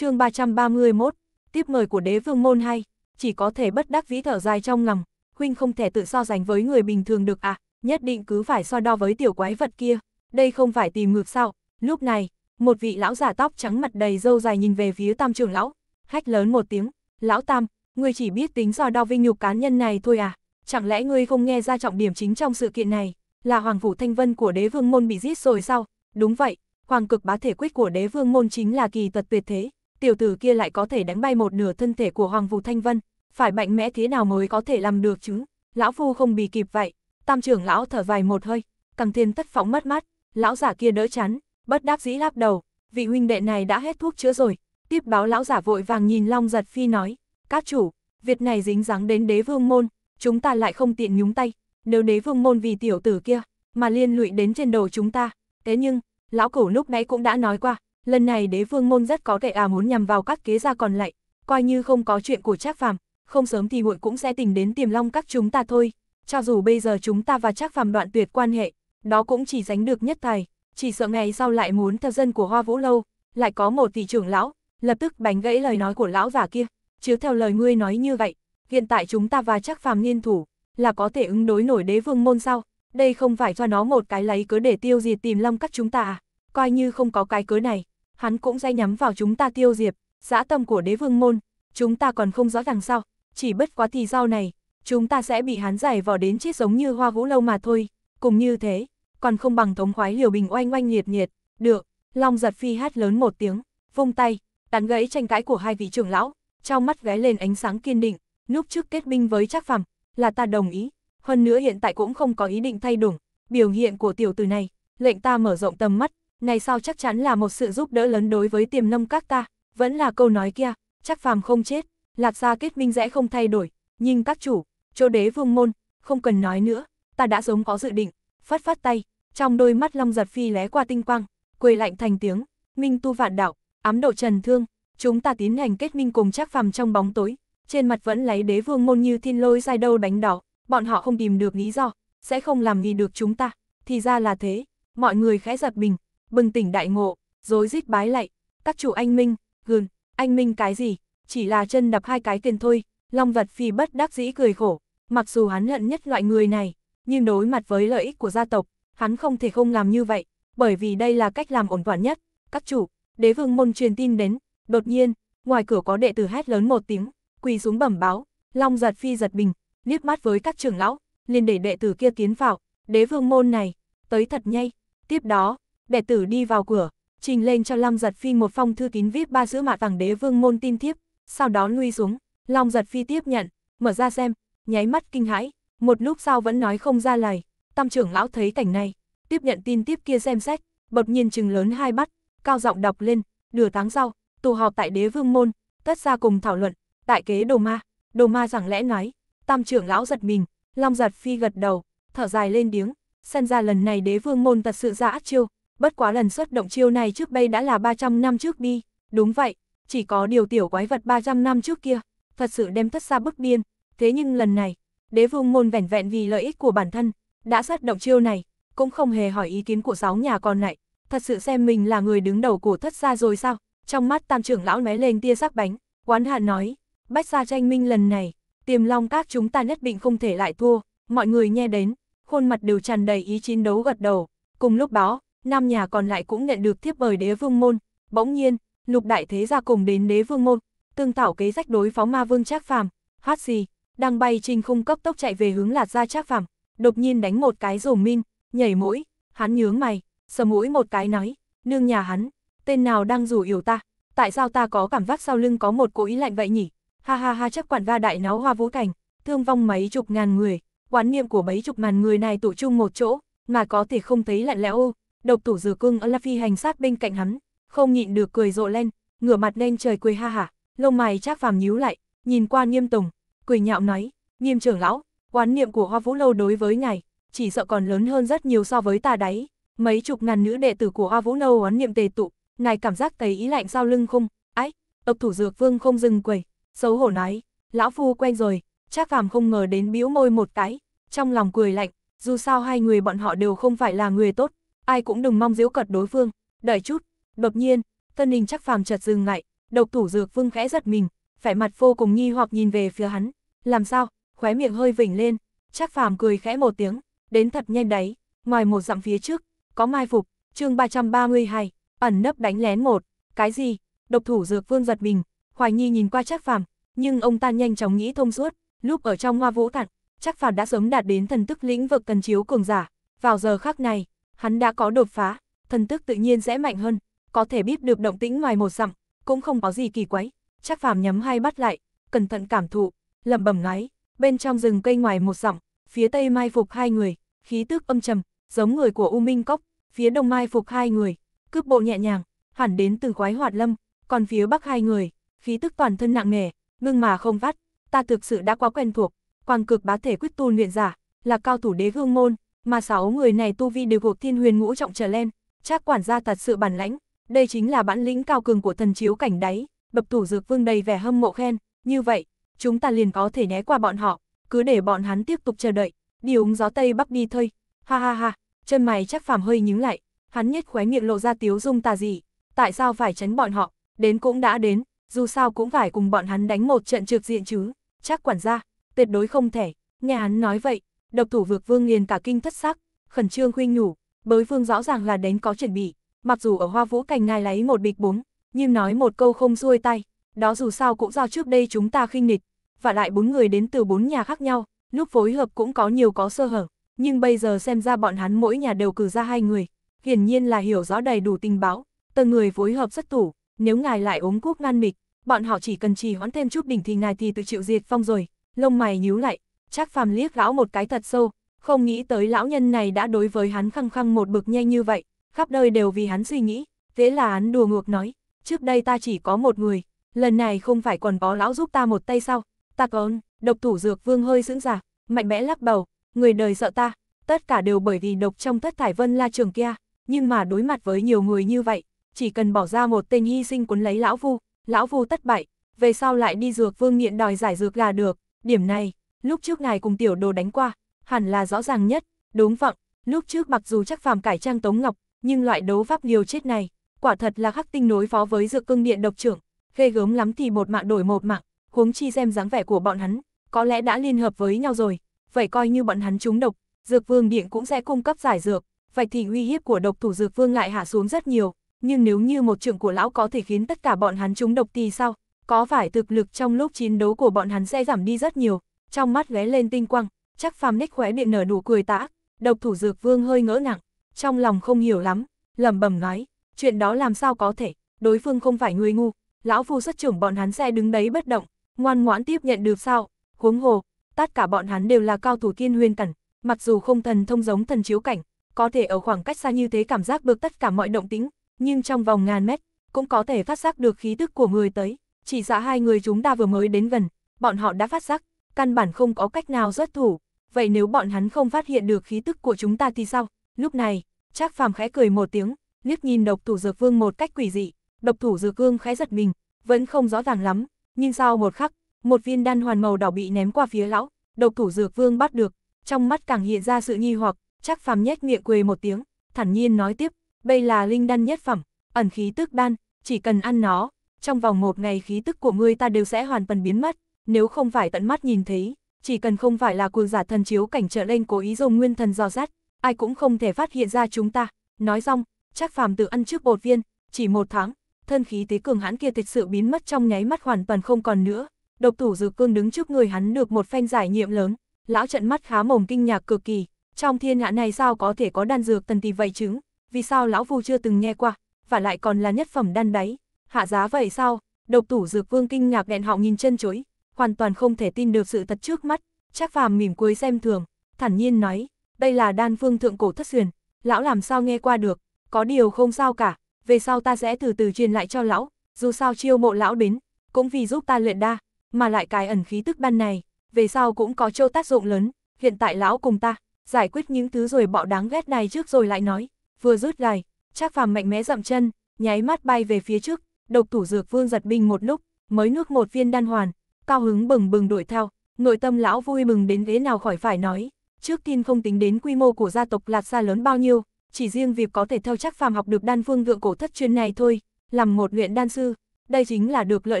chương 331, tiếp mời của đế vương môn hay, chỉ có thể bất đắc vĩ thở dài trong ngầm, huynh không thể tự so sánh với người bình thường được à, nhất định cứ phải so đo với tiểu quái vật kia, đây không phải tìm ngược sao, lúc này, một vị lão giả tóc trắng mặt đầy râu dài nhìn về phía tam trường lão, khách lớn một tiếng, lão tam, ngươi chỉ biết tính so đo vinh nhục cá nhân này thôi à, chẳng lẽ ngươi không nghe ra trọng điểm chính trong sự kiện này, là hoàng phủ thanh vân của đế vương môn bị giết rồi sao, đúng vậy, hoàng cực bá thể quyết của đế vương môn chính là kỳ tật tuyệt thế, tiểu tử kia lại có thể đánh bay một nửa thân thể của Hoàng Vũ Thanh Vân, phải mạnh mẽ thế nào mới có thể làm được chứ, lão phu không bì kịp vậy, tam trưởng lão thở vài một hơi, càng thiên tất phóng mất mát, lão giả kia đỡ chán, bất đáp dĩ láp đầu, vị huynh đệ này đã hết thuốc chữa rồi, tiếp báo lão giả vội vàng nhìn Long Giật Phi nói, các chủ, việc này dính dáng đến đế vương môn, chúng ta lại không tiện nhúng tay, nếu đế vương môn vì tiểu tử kia, mà liên lụy đến trên đầu chúng ta, thế nhưng, lão cổ lúc nãy cũng đã nói qua, Lần này đế vương môn rất có thể à muốn nhằm vào các kế gia còn lại, coi như không có chuyện của Trác Phàm, không sớm thì muội cũng sẽ tìm đến Tiềm Long các chúng ta thôi. Cho dù bây giờ chúng ta và Trác Phàm đoạn tuyệt quan hệ, đó cũng chỉ sánh được nhất thời, chỉ sợ ngày sau lại muốn theo dân của Hoa Vũ lâu, lại có một tỷ trưởng lão, lập tức bánh gãy lời nói của lão già kia, chứ theo lời ngươi nói như vậy, hiện tại chúng ta và Trác Phàm liên thủ, là có thể ứng đối nổi đế vương môn sao? Đây không phải cho nó một cái lấy cớ để tiêu diệt tìm Long các chúng ta à? Coi như không có cái cớ này, hắn cũng dây nhắm vào chúng ta tiêu diệp, dã tâm của đế vương môn, chúng ta còn không rõ ràng sao, chỉ bất quá thì rau này, chúng ta sẽ bị hắn giải vò đến chết giống như hoa vũ lâu mà thôi, cùng như thế, còn không bằng thống khoái liều bình oanh oanh nhiệt nhiệt, được, Long giật phi hát lớn một tiếng, vung tay, đắn gãy tranh cãi của hai vị trưởng lão, trong mắt ghé lên ánh sáng kiên định, lúc trước kết binh với Trác phẩm là ta đồng ý, hơn nữa hiện tại cũng không có ý định thay đổi, biểu hiện của tiểu tử này, lệnh ta mở rộng tầm mắt, Ngày sau chắc chắn là một sự giúp đỡ lớn đối với tiềm nông các ta, vẫn là câu nói kia, chắc phàm không chết, lạc gia kết minh rẽ không thay đổi, nhưng các chủ, chỗ đế vương môn, không cần nói nữa, ta đã giống có dự định, phát phát tay, trong đôi mắt long giật phi lé qua tinh quang, quỳ lạnh thành tiếng, minh tu vạn đạo, ám độ trần thương, chúng ta tiến hành kết minh cùng chắc phàm trong bóng tối, trên mặt vẫn lấy đế vương môn như thiên lôi dài đâu đánh đỏ, bọn họ không tìm được lý do, sẽ không làm gì được chúng ta, thì ra là thế, mọi người khẽ giật mình, bừng tỉnh đại ngộ, rối rít bái lạy, các chủ anh Minh, gừng, anh Minh cái gì, chỉ là chân đập hai cái tiền thôi, Long vật phi bất đắc dĩ cười khổ, mặc dù hắn hận nhất loại người này, nhưng đối mặt với lợi ích của gia tộc, hắn không thể không làm như vậy, bởi vì đây là cách làm ổn thỏa nhất. Các chủ, đế vương môn truyền tin đến, đột nhiên, ngoài cửa có đệ tử hét lớn một tiếng, quỳ xuống bẩm báo, Long giật phi giật bình, liếc mắt với các trưởng lão, liền để đệ tử kia tiến vào, đế vương môn này, tới thật nhanh. Tiếp đó, đệ tử đi vào cửa, trình lên cho Long Giật Phi một phong thư kín viết ba chữ mạ tàng đế vương môn tin thiếp, sau đó lui xuống, Long Giật Phi tiếp nhận, mở ra xem, nháy mắt kinh hãi, một lúc sau vẫn nói không ra lời, tam trưởng lão thấy cảnh này, tiếp nhận tin tiếp kia xem xét, bột nhiên trừng lớn hai bắt, cao giọng đọc lên, nửa tháng sau, tụ họp tại đế vương môn, tất ra cùng thảo luận, Đại kế đồ ma, đồ ma chẳng lẽ nói, tam trưởng lão giật mình, Long Giật Phi gật đầu, thở dài lên tiếng. xem ra lần này đế vương môn thật sự ra ác chiêu, bất quá lần xuất động chiêu này trước đây đã là 300 năm trước đi, đúng vậy, chỉ có điều tiểu quái vật 300 năm trước kia, thật sự đem thất xa bức điên, thế nhưng lần này, đế vương môn vẻn vẹn vì lợi ích của bản thân, đã xuất động chiêu này, cũng không hề hỏi ý kiến của sáu nhà còn lại, thật sự xem mình là người đứng đầu của thất xa rồi sao, trong mắt tam trưởng lão mé lên tia sắc bánh, quán hạ nói, bách xa tranh minh lần này, tiềm long các chúng ta nhất định không thể lại thua, mọi người nghe đến, khuôn mặt đều tràn đầy ý chiến đấu gật đầu, cùng lúc đó, năm nhà còn lại cũng nhận được thiếp bởi đế vương môn. Bỗng nhiên, lục đại thế gia cùng đến đế vương môn, tương tảo kế rách đối phó ma vương trác phàm, hoát gì, đang bay trình khung cấp tốc chạy về hướng lạt ra trác phàm, đột nhiên đánh một cái rổ minh nhảy mũi, hắn nhướng mày, sờ mũi một cái nói, nương nhà hắn, tên nào đang rủ yếu ta, tại sao ta có cảm giác sau lưng có một cỗ ý lạnh vậy nhỉ? Ha ha ha chắc quản va đại náo hoa vũ cảnh, thương vong mấy chục ngàn người, quán niệm của mấy chục ngàn người này tụ chung một chỗ, mà có thể không thấy lạnh lẽo Độc thủ dừa cưng la phi hành sát bên cạnh hắn, không nhịn được cười rộ lên, ngửa mặt lên trời cười ha hả, lông mày chắc phàm nhíu lại, nhìn qua nghiêm tùng, cười nhạo nói, nghiêm trưởng lão, quán niệm của hoa vũ lâu đối với ngài, chỉ sợ còn lớn hơn rất nhiều so với ta đấy, mấy chục ngàn nữ đệ tử của hoa vũ lâu quán niệm tề tụ, ngài cảm giác thấy ý lạnh sau lưng không, ấy độc thủ dược vương không dừng quẩy, xấu hổ nói, lão phu quen rồi, chắc phàm không ngờ đến bĩu môi một cái, trong lòng cười lạnh, dù sao hai người bọn họ đều không phải là người tốt, ai cũng đừng mong giễu cợt đối phương. Đợi chút, đột nhiên, tân hình chắc phàm chợt dừng lại, độc thủ dược vương khẽ giật mình, vẻ mặt vô cùng nghi hoặc nhìn về phía hắn. Làm sao? Khóe miệng hơi vỉnh lên, chắc phàm cười khẽ một tiếng, đến thật nhanh đấy, ngoài một dặm phía trước, có mai phục, chương 332, ẩn nấp đánh lén một, cái gì? Độc thủ dược vương giật mình, hoài nghi nhìn qua chắc phàm, nhưng ông ta nhanh chóng nghĩ thông suốt, lúc ở trong hoa vũ thẳng, chắc phàm đã sớm đạt đến thần tức lĩnh vực cần chiếu cường giả, vào giờ khắc này, hắn đã có đột phá, thần tức tự nhiên sẽ mạnh hơn, có thể biết được động tĩnh ngoài một dặm, cũng không có gì kỳ quái. Trác Phàm nhắm hai mắt lại, cẩn thận cảm thụ, lẩm bẩm nói, bên trong rừng cây ngoài một dặm, phía tây mai phục hai người, khí tức âm trầm, giống người của U Minh Cốc, phía đông mai phục hai người, cướp bộ nhẹ nhàng, hẳn đến từ quái hoạt lâm, còn phía bắc hai người, khí tức toàn thân nặng nề, ngưng mà không vắt, ta thực sự đã quá quen thuộc, quang cực bá thể quyết tu luyện giả, là cao thủ đế vương môn, mà sáu người này tu vi đều thuộc thiên huyền ngũ trọng trở lên, chắc quản gia thật sự bản lãnh, đây chính là bản lĩnh cao cường của thần chiếu cảnh đấy. bập tủ dược vương đầy vẻ hâm mộ khen, như vậy, chúng ta liền có thể né qua bọn họ, cứ để bọn hắn tiếp tục chờ đợi, đi uống gió tây bắc đi thôi, ha ha ha, chân mày chắc phàm hơi nhíu lại, hắn nhất khóe miệng lộ ra tiếu dung tà gì, tại sao phải tránh bọn họ, đến cũng đã đến, dù sao cũng phải cùng bọn hắn đánh một trận trực diện chứ, chắc quản gia, tuyệt đối không thể, nghe hắn nói vậy, Độc thủ vực vương liền cả kinh thất sắc, khẩn trương khuyên nhủ, bới vương rõ ràng là đến có chuẩn bị, mặc dù ở hoa vũ cành ngài lấy một bịch búng, nhưng nói một câu không xuôi tay, đó dù sao cũng do trước đây chúng ta khinh nịch, và lại bốn người đến từ bốn nhà khác nhau, lúc phối hợp cũng có nhiều có sơ hở, nhưng bây giờ xem ra bọn hắn mỗi nhà đều cử ra hai người, hiển nhiên là hiểu rõ đầy đủ tình báo, tầng người phối hợp rất thủ nếu ngài lại ốm cúp ngăn mịch, bọn họ chỉ cần trì hoãn thêm chút đỉnh thì ngài thì tự chịu diệt phong rồi, lông mày nhíu lại, Trác phàm liếc lão một cái thật sâu, không nghĩ tới lão nhân này đã đối với hắn khăng khăng một bực nhanh như vậy, khắp đời đều vì hắn suy nghĩ, thế là hắn đùa ngược nói, trước đây ta chỉ có một người, lần này không phải còn có lão giúp ta một tay sao, ta còn, độc thủ dược vương hơi dưỡng giả, mạnh mẽ lắc bầu, người đời sợ ta, tất cả đều bởi vì độc trong thất thải vân la trường kia, nhưng mà đối mặt với nhiều người như vậy, chỉ cần bỏ ra một tên hy sinh cuốn lấy lão vu, lão vu tất bại, về sau lại đi dược vương nghiện đòi giải dược là được, điểm này, Lúc trước ngài cùng tiểu đồ đánh qua, hẳn là rõ ràng nhất, đúng vọng, lúc trước mặc dù chắc phàm cải trang Tống Ngọc, nhưng loại đấu pháp liều chết này, quả thật là khắc tinh nối phó với dược cương điện độc trưởng, ghê gớm lắm thì một mạng đổi một mạng, huống chi xem dáng vẻ của bọn hắn, có lẽ đã liên hợp với nhau rồi, vậy coi như bọn hắn trúng độc, dược vương điện cũng sẽ cung cấp giải dược, vậy thì uy hiếp của độc thủ dược vương lại hạ xuống rất nhiều, nhưng nếu như một trưởng của lão có thể khiến tất cả bọn hắn trúng độc thì sao, có phải thực lực trong lúc chiến đấu của bọn hắn sẽ giảm đi rất nhiều, trong mắt ghé lên tinh quang, chắc phàm nách khóe miệng nở nụ cười tã, độc thủ dược vương hơi ngỡ ngàng trong lòng không hiểu lắm, lẩm bẩm nói, chuyện đó làm sao có thể, đối phương không phải người ngu, lão phu xuất trưởng bọn hắn xe đứng đấy bất động, ngoan ngoãn tiếp nhận được sao, huống hồ, tất cả bọn hắn đều là cao thủ thiên huyền cảnh, mặc dù không thần thông giống thần chiếu cảnh, có thể ở khoảng cách xa như thế cảm giác được tất cả mọi động tĩnh, nhưng trong vòng ngàn mét, cũng có thể phát giác được khí tức của người tới, chỉ dạ hai người chúng ta vừa mới đến gần, bọn họ đã phát giác, căn bản không có cách nào xuất thủ. Vậy nếu bọn hắn không phát hiện được khí tức của chúng ta thì sao? Lúc này, Trác Phàm khẽ cười một tiếng, liếc nhìn độc thủ dược vương một cách quỷ dị, độc thủ dược vương khẽ giật mình, vẫn không rõ ràng lắm, nhưng sau một khắc, một viên đan hoàn màu đỏ bị ném qua phía lão, độc thủ dược vương bắt được, trong mắt càng hiện ra sự nghi hoặc, Trác Phàm nhếch miệng cười một tiếng, thản nhiên nói tiếp, đây là linh đan nhất phẩm, ẩn khí tức đan, chỉ cần ăn nó, trong vòng một ngày khí tức của ngươi ta đều sẽ hoàn toàn biến mất nếu không phải tận mắt nhìn thấy, chỉ cần không phải là cuồng giả thần chiếu cảnh trở lên cố ý dùng nguyên thần dò sát, ai cũng không thể phát hiện ra chúng ta. Nói xong, chắc phàm tự ăn trước bột viên, chỉ một tháng, thân khí thế cường hãn kia thật sự biến mất trong nháy mắt hoàn toàn không còn nữa. Độc thủ dược cương đứng trước người hắn được một phen giải nhiệm lớn, lão trận mắt khá mồm kinh ngạc cực kỳ, trong thiên hạ này sao có thể có đan dược tần tì vậy chứng, vì sao lão vu chưa từng nghe qua, và lại còn là nhất phẩm đan đáy, hạ giá vậy sao, độc thủ dược vương kinh ngạc đèn họng nhìn chân chối, hoàn toàn không thể tin được sự thật trước mắt, Trác Phàm mỉm cười xem thường, thản nhiên nói, đây là đan phương thượng cổ thất truyền, lão làm sao nghe qua được, có điều không sao cả, về sau ta sẽ từ từ truyền lại cho lão, dù sao chiêu mộ lão đến, cũng vì giúp ta luyện đa, mà lại cái ẩn khí tức ban này, về sau cũng có châu tác dụng lớn, hiện tại lão cùng ta, giải quyết những thứ rồi bọ đáng ghét này trước rồi lại nói, vừa rút lại, Trác Phàm mạnh mẽ dậm chân, nháy mắt bay về phía trước, độc thủ dược vương giật binh một lúc, mới nuốt một viên đan hoàn, cao hứng bừng bừng đuổi theo, nội tâm lão vui mừng đến thế nào khỏi phải nói, trước tiên không tính đến quy mô của gia tộc Lạt xa lớn bao nhiêu, chỉ riêng việc có thể theo chắc phàm học được đan phương thượng cổ thất chuyên này thôi, làm một luyện đan sư, đây chính là được lợi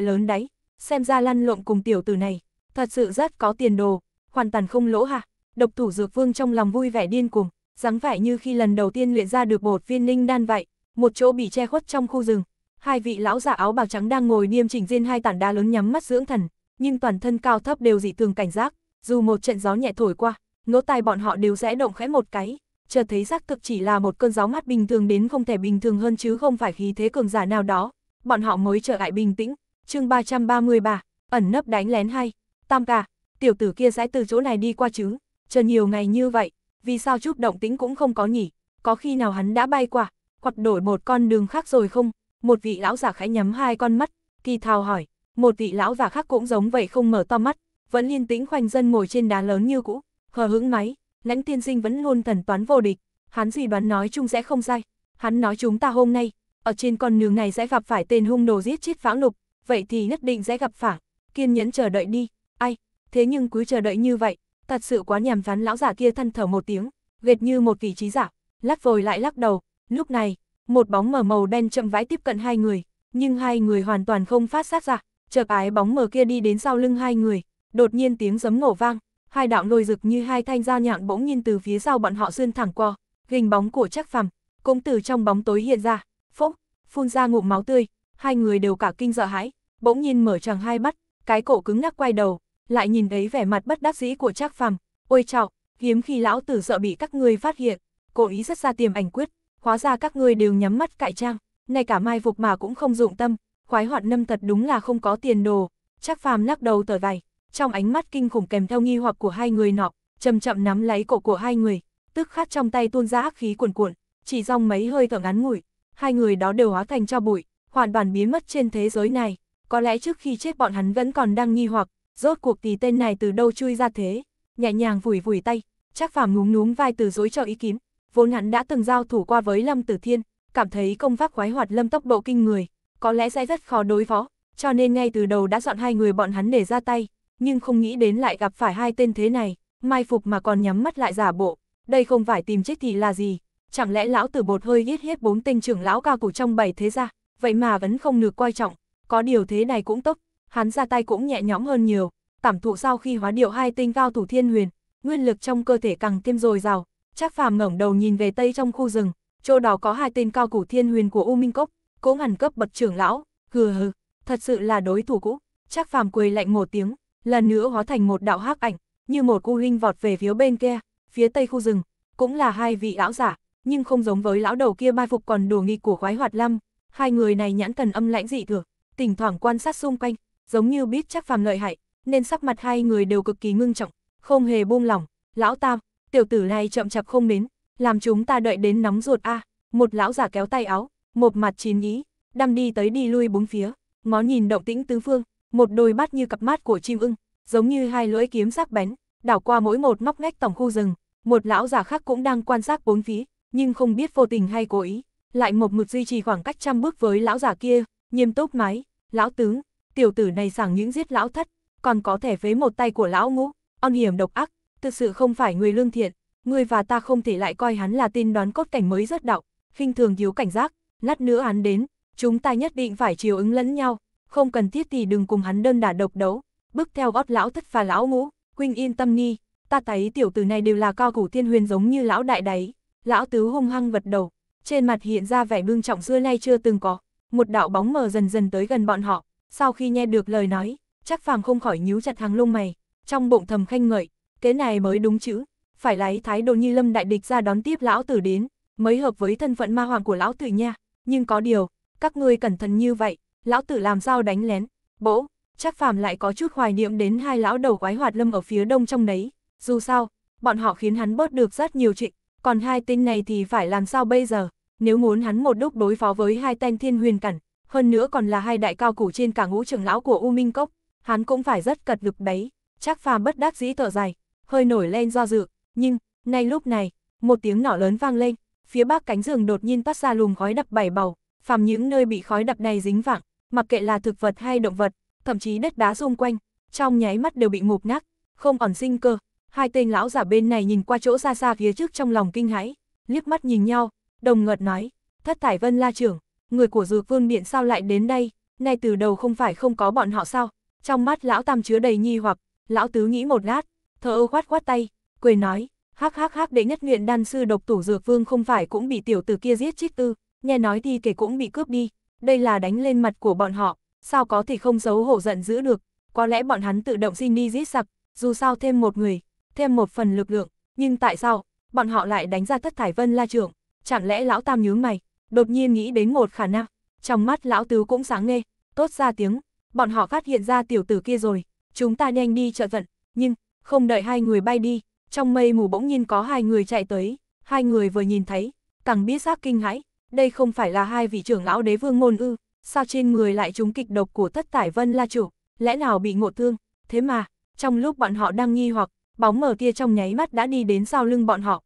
lớn đấy, xem ra lăn lộn cùng tiểu tử này, thật sự rất có tiền đồ, hoàn toàn không lỗ hả, độc thủ dược vương trong lòng vui vẻ điên cuồng, dáng vẻ như khi lần đầu tiên luyện ra được một viên linh đan vậy, một chỗ bị che khuất trong khu rừng, hai vị lão giả áo bào trắng đang ngồi niêm chỉnh riêng hai tảng đá lớn nhắm mắt dưỡng thần, nhưng toàn thân cao thấp đều dị thường cảnh giác, dù một trận gió nhẹ thổi qua, ngỗ tai bọn họ đều rẽ động khẽ một cái, chờ thấy giác thực chỉ là một cơn gió mát bình thường đến không thể bình thường hơn chứ không phải khí thế cường giả nào đó, bọn họ mới trở lại bình tĩnh. Chương 333, ẩn nấp đánh lén hay, tam ca tiểu tử kia sẽ từ chỗ này đi qua chứ, chờ nhiều ngày như vậy, vì sao chút động tĩnh cũng không có nhỉ, có khi nào hắn đã bay qua, hoặc đổi một con đường khác rồi không? Một vị lão giả khẽ nhắm hai con mắt, kỳ thao hỏi, một vị lão già khác cũng giống vậy không mở to mắt, vẫn liên tĩnh khoanh dân ngồi trên đá lớn như cũ, hờ hững máy, lãnh tiên sinh vẫn luôn thần toán vô địch, hắn gì đoán nói chung sẽ không sai, hắn nói chúng ta hôm nay, ở trên con đường này sẽ gặp phải tên hung đồ giết chết pháo lục, vậy thì nhất định sẽ gặp phải, kiên nhẫn chờ đợi đi, ai, thế nhưng cứ chờ đợi như vậy, thật sự quá nhàm phán lão giả kia than thở một tiếng, gệt như một vị trí giả, lắc vồi lại lắc đầu, lúc này, một bóng mờ màu đen chậm vãi tiếp cận hai người, nhưng hai người hoàn toàn không phát sát ra, chợp ái bóng mờ kia đi đến sau lưng hai người, đột nhiên tiếng giấm ngổ vang, hai đạo lôi rực như hai thanh dao nhọn bỗng nhiên từ phía sau bọn họ xuyên thẳng qua, hình bóng của Trác Phàm cũng từ trong bóng tối hiện ra, phốc, phun ra ngụm máu tươi, hai người đều cả kinh sợ hãi, bỗng nhiên mở tràng hai mắt, cái cổ cứng ngắc quay đầu, lại nhìn thấy vẻ mặt bất đắc dĩ của Trác Phàm, "Ôi chào, hiếm khi lão tử sợ bị các ngươi phát hiện, cố ý rất ra tiềm ảnh quyết, hóa ra các ngươi đều nhắm mắt cải trang, ngay cả mai phục mà cũng không dụng tâm." Khoái hoạt năm thật đúng là không có tiền đồ, chắc phàm lắc đầu tờ vải, trong ánh mắt kinh khủng kèm theo nghi hoặc của hai người nọ, chậm chậm nắm lấy cổ của hai người, tức khát trong tay tuôn ra ác khí cuồn cuộn, chỉ dòng mấy hơi thở ngắn ngủi, hai người đó đều hóa thành cho bụi, hoàn toàn biến mất trên thế giới này, có lẽ trước khi chết bọn hắn vẫn còn đang nghi hoặc, rốt cuộc thì tên này từ đâu chui ra thế, nhẹ nhàng vùi vùi tay, chắc phàm núm núm vai từ dối cho ý kiếm, vốn hắn đã từng giao thủ qua với Lâm Tử Thiên, cảm thấy công pháp khoái hoạt Lâm tốc độ kinh người, có lẽ sẽ rất khó đối phó, cho nên ngay từ đầu đã dọn hai người bọn hắn để ra tay, nhưng không nghĩ đến lại gặp phải hai tên thế này, mai phục mà còn nhắm mắt lại giả bộ, đây không phải tìm chết thì là gì, chẳng lẽ lão tử bột hơi giết hết bốn tên trưởng lão cao cổ trong bảy thế gia vậy mà vẫn không được quan trọng, có điều thế này cũng tốt, hắn ra tay cũng nhẹ nhõm hơn nhiều, tảm thụ sau khi hóa điệu hai tên cao thủ thiên huyền, nguyên lực trong cơ thể càng thêm dồi dào, chắc phàm ngẩng đầu nhìn về tây trong khu rừng, chỗ đó có hai tên cao cổ thiên huyền của U Minh Cốc, Cố ngằn cấp bậc trưởng lão, hừ hừ, thật sự là đối thủ cũ. chắc Phàm cười lạnh một tiếng, lần nữa hóa thành một đạo hắc ảnh, như một u linh vọt về phía bên kia, phía tây khu rừng, cũng là hai vị lão giả, nhưng không giống với lão đầu kia mai phục còn đùa nghi của khoái hoạt lâm, hai người này nhãn thần âm lãnh dị thường, tỉnh thoảng quan sát xung quanh, giống như biết chắc Phàm lợi hại, nên sắc mặt hai người đều cực kỳ ngưng trọng, không hề buông lỏng. Lão Tam, tiểu tử này chậm chạp không đến, làm chúng ta đợi đến nóng ruột a. À, một lão giả kéo tay áo, một mặt chín ý, đăm đi tới đi lui búng phía, ngó nhìn động tĩnh tứ phương, một đôi mắt như cặp mắt của chim ưng, giống như hai lưỡi kiếm sắc bén, đảo qua mỗi một ngóc ngách tổng khu rừng, một lão già khác cũng đang quan sát bốn phía, nhưng không biết vô tình hay cố ý, lại một mực duy trì khoảng cách trăm bước với lão già kia, nghiêm túc mái, lão tướng, tiểu tử này sảng những giết lão thất, còn có thể phế một tay của lão ngũ, on hiểm độc ác, thực sự không phải người lương thiện, người và ta không thể lại coi hắn là tin đoán cốt cảnh mới rất đạo, khinh thường thiếu cảnh giác, Lát nữa hắn đến, chúng ta nhất định phải chiều ứng lẫn nhau, không cần thiết thì đừng cùng hắn đơn đả độc đấu, bước theo gót lão thất phà lão ngũ, huynh yên tâm ni, ta thấy tiểu tử này đều là cao thủ thiên huyền giống như lão đại đấy. Lão tứ hung hăng vật đầu, trên mặt hiện ra vẻ bương trọng xưa nay chưa từng có, một đạo bóng mờ dần dần tới gần bọn họ, sau khi nghe được lời nói, chắc phàm không khỏi nhíu chặt hàng lông mày, trong bụng thầm khanh ngợi, cái này mới đúng chữ, phải lấy thái độ như lâm đại địch ra đón tiếp lão tử đến, mới hợp với thân phận ma hoàng của lão tử nha nhưng có điều, các ngươi cẩn thận như vậy, lão tử làm sao đánh lén, bỗ, chắc phàm lại có chút hoài niệm đến hai lão đầu quái hoạt lâm ở phía đông trong đấy, dù sao, bọn họ khiến hắn bớt được rất nhiều chuyện, còn hai tên này thì phải làm sao bây giờ, nếu muốn hắn một đúc đối phó với hai tên thiên huyền cẩn, hơn nữa còn là hai đại cao thủ trên cả ngũ trưởng lão của U Minh Cốc, hắn cũng phải rất cật lực đấy, chắc phàm bất đắc dĩ thở dài, hơi nổi lên do dự, nhưng, ngay lúc này, một tiếng nỏ lớn vang lên, phía bắc cánh rừng đột nhiên toát ra lùm khói đập bảy bầu, phàm những nơi bị khói đập này dính vặn, mặc kệ là thực vật hay động vật, thậm chí đất đá xung quanh, trong nháy mắt đều bị ngụp nát, không ẩn sinh cơ. Hai tên lão giả bên này nhìn qua chỗ xa xa phía trước trong lòng kinh hãi, liếc mắt nhìn nhau, đồng ngợt nói, thất thải vân la trưởng, người của dược vương điện sao lại đến đây, nay từ đầu không phải không có bọn họ sao, trong mắt lão tam chứa đầy nghi hoặc, lão tứ nghĩ một lát, thở ơ khoát khoát tay, cười nói, Hắc hắc hắc đệ nhất luyện đan sư độc tủ dược vương không phải cũng bị tiểu tử kia giết chết ư, nghe nói thì kể cũng bị cướp đi, đây là đánh lên mặt của bọn họ, sao có thể không giấu hổ giận giữ được, có lẽ bọn hắn tự động xin đi giết sặc, dù sao thêm một người, thêm một phần lực lượng, nhưng tại sao, bọn họ lại đánh ra thất thải vân la trưởng, chẳng lẽ lão tam nhướng mày, đột nhiên nghĩ đến một khả năng, trong mắt lão tứ cũng sáng nghe, tốt ra tiếng, bọn họ phát hiện ra tiểu tử kia rồi, chúng ta nhanh đi trợ vận, nhưng, không đợi hai người bay đi, trong mây mù bỗng nhiên có hai người chạy tới, hai người vừa nhìn thấy, càng biết xác kinh hãi, đây không phải là hai vị trưởng lão đế vương ngôn ư, sao trên người lại trúng kịch độc của tất tải vân la chủ, lẽ nào bị ngộ thương, thế mà, trong lúc bọn họ đang nghi hoặc, bóng mờ kia trong nháy mắt đã đi đến sau lưng bọn họ.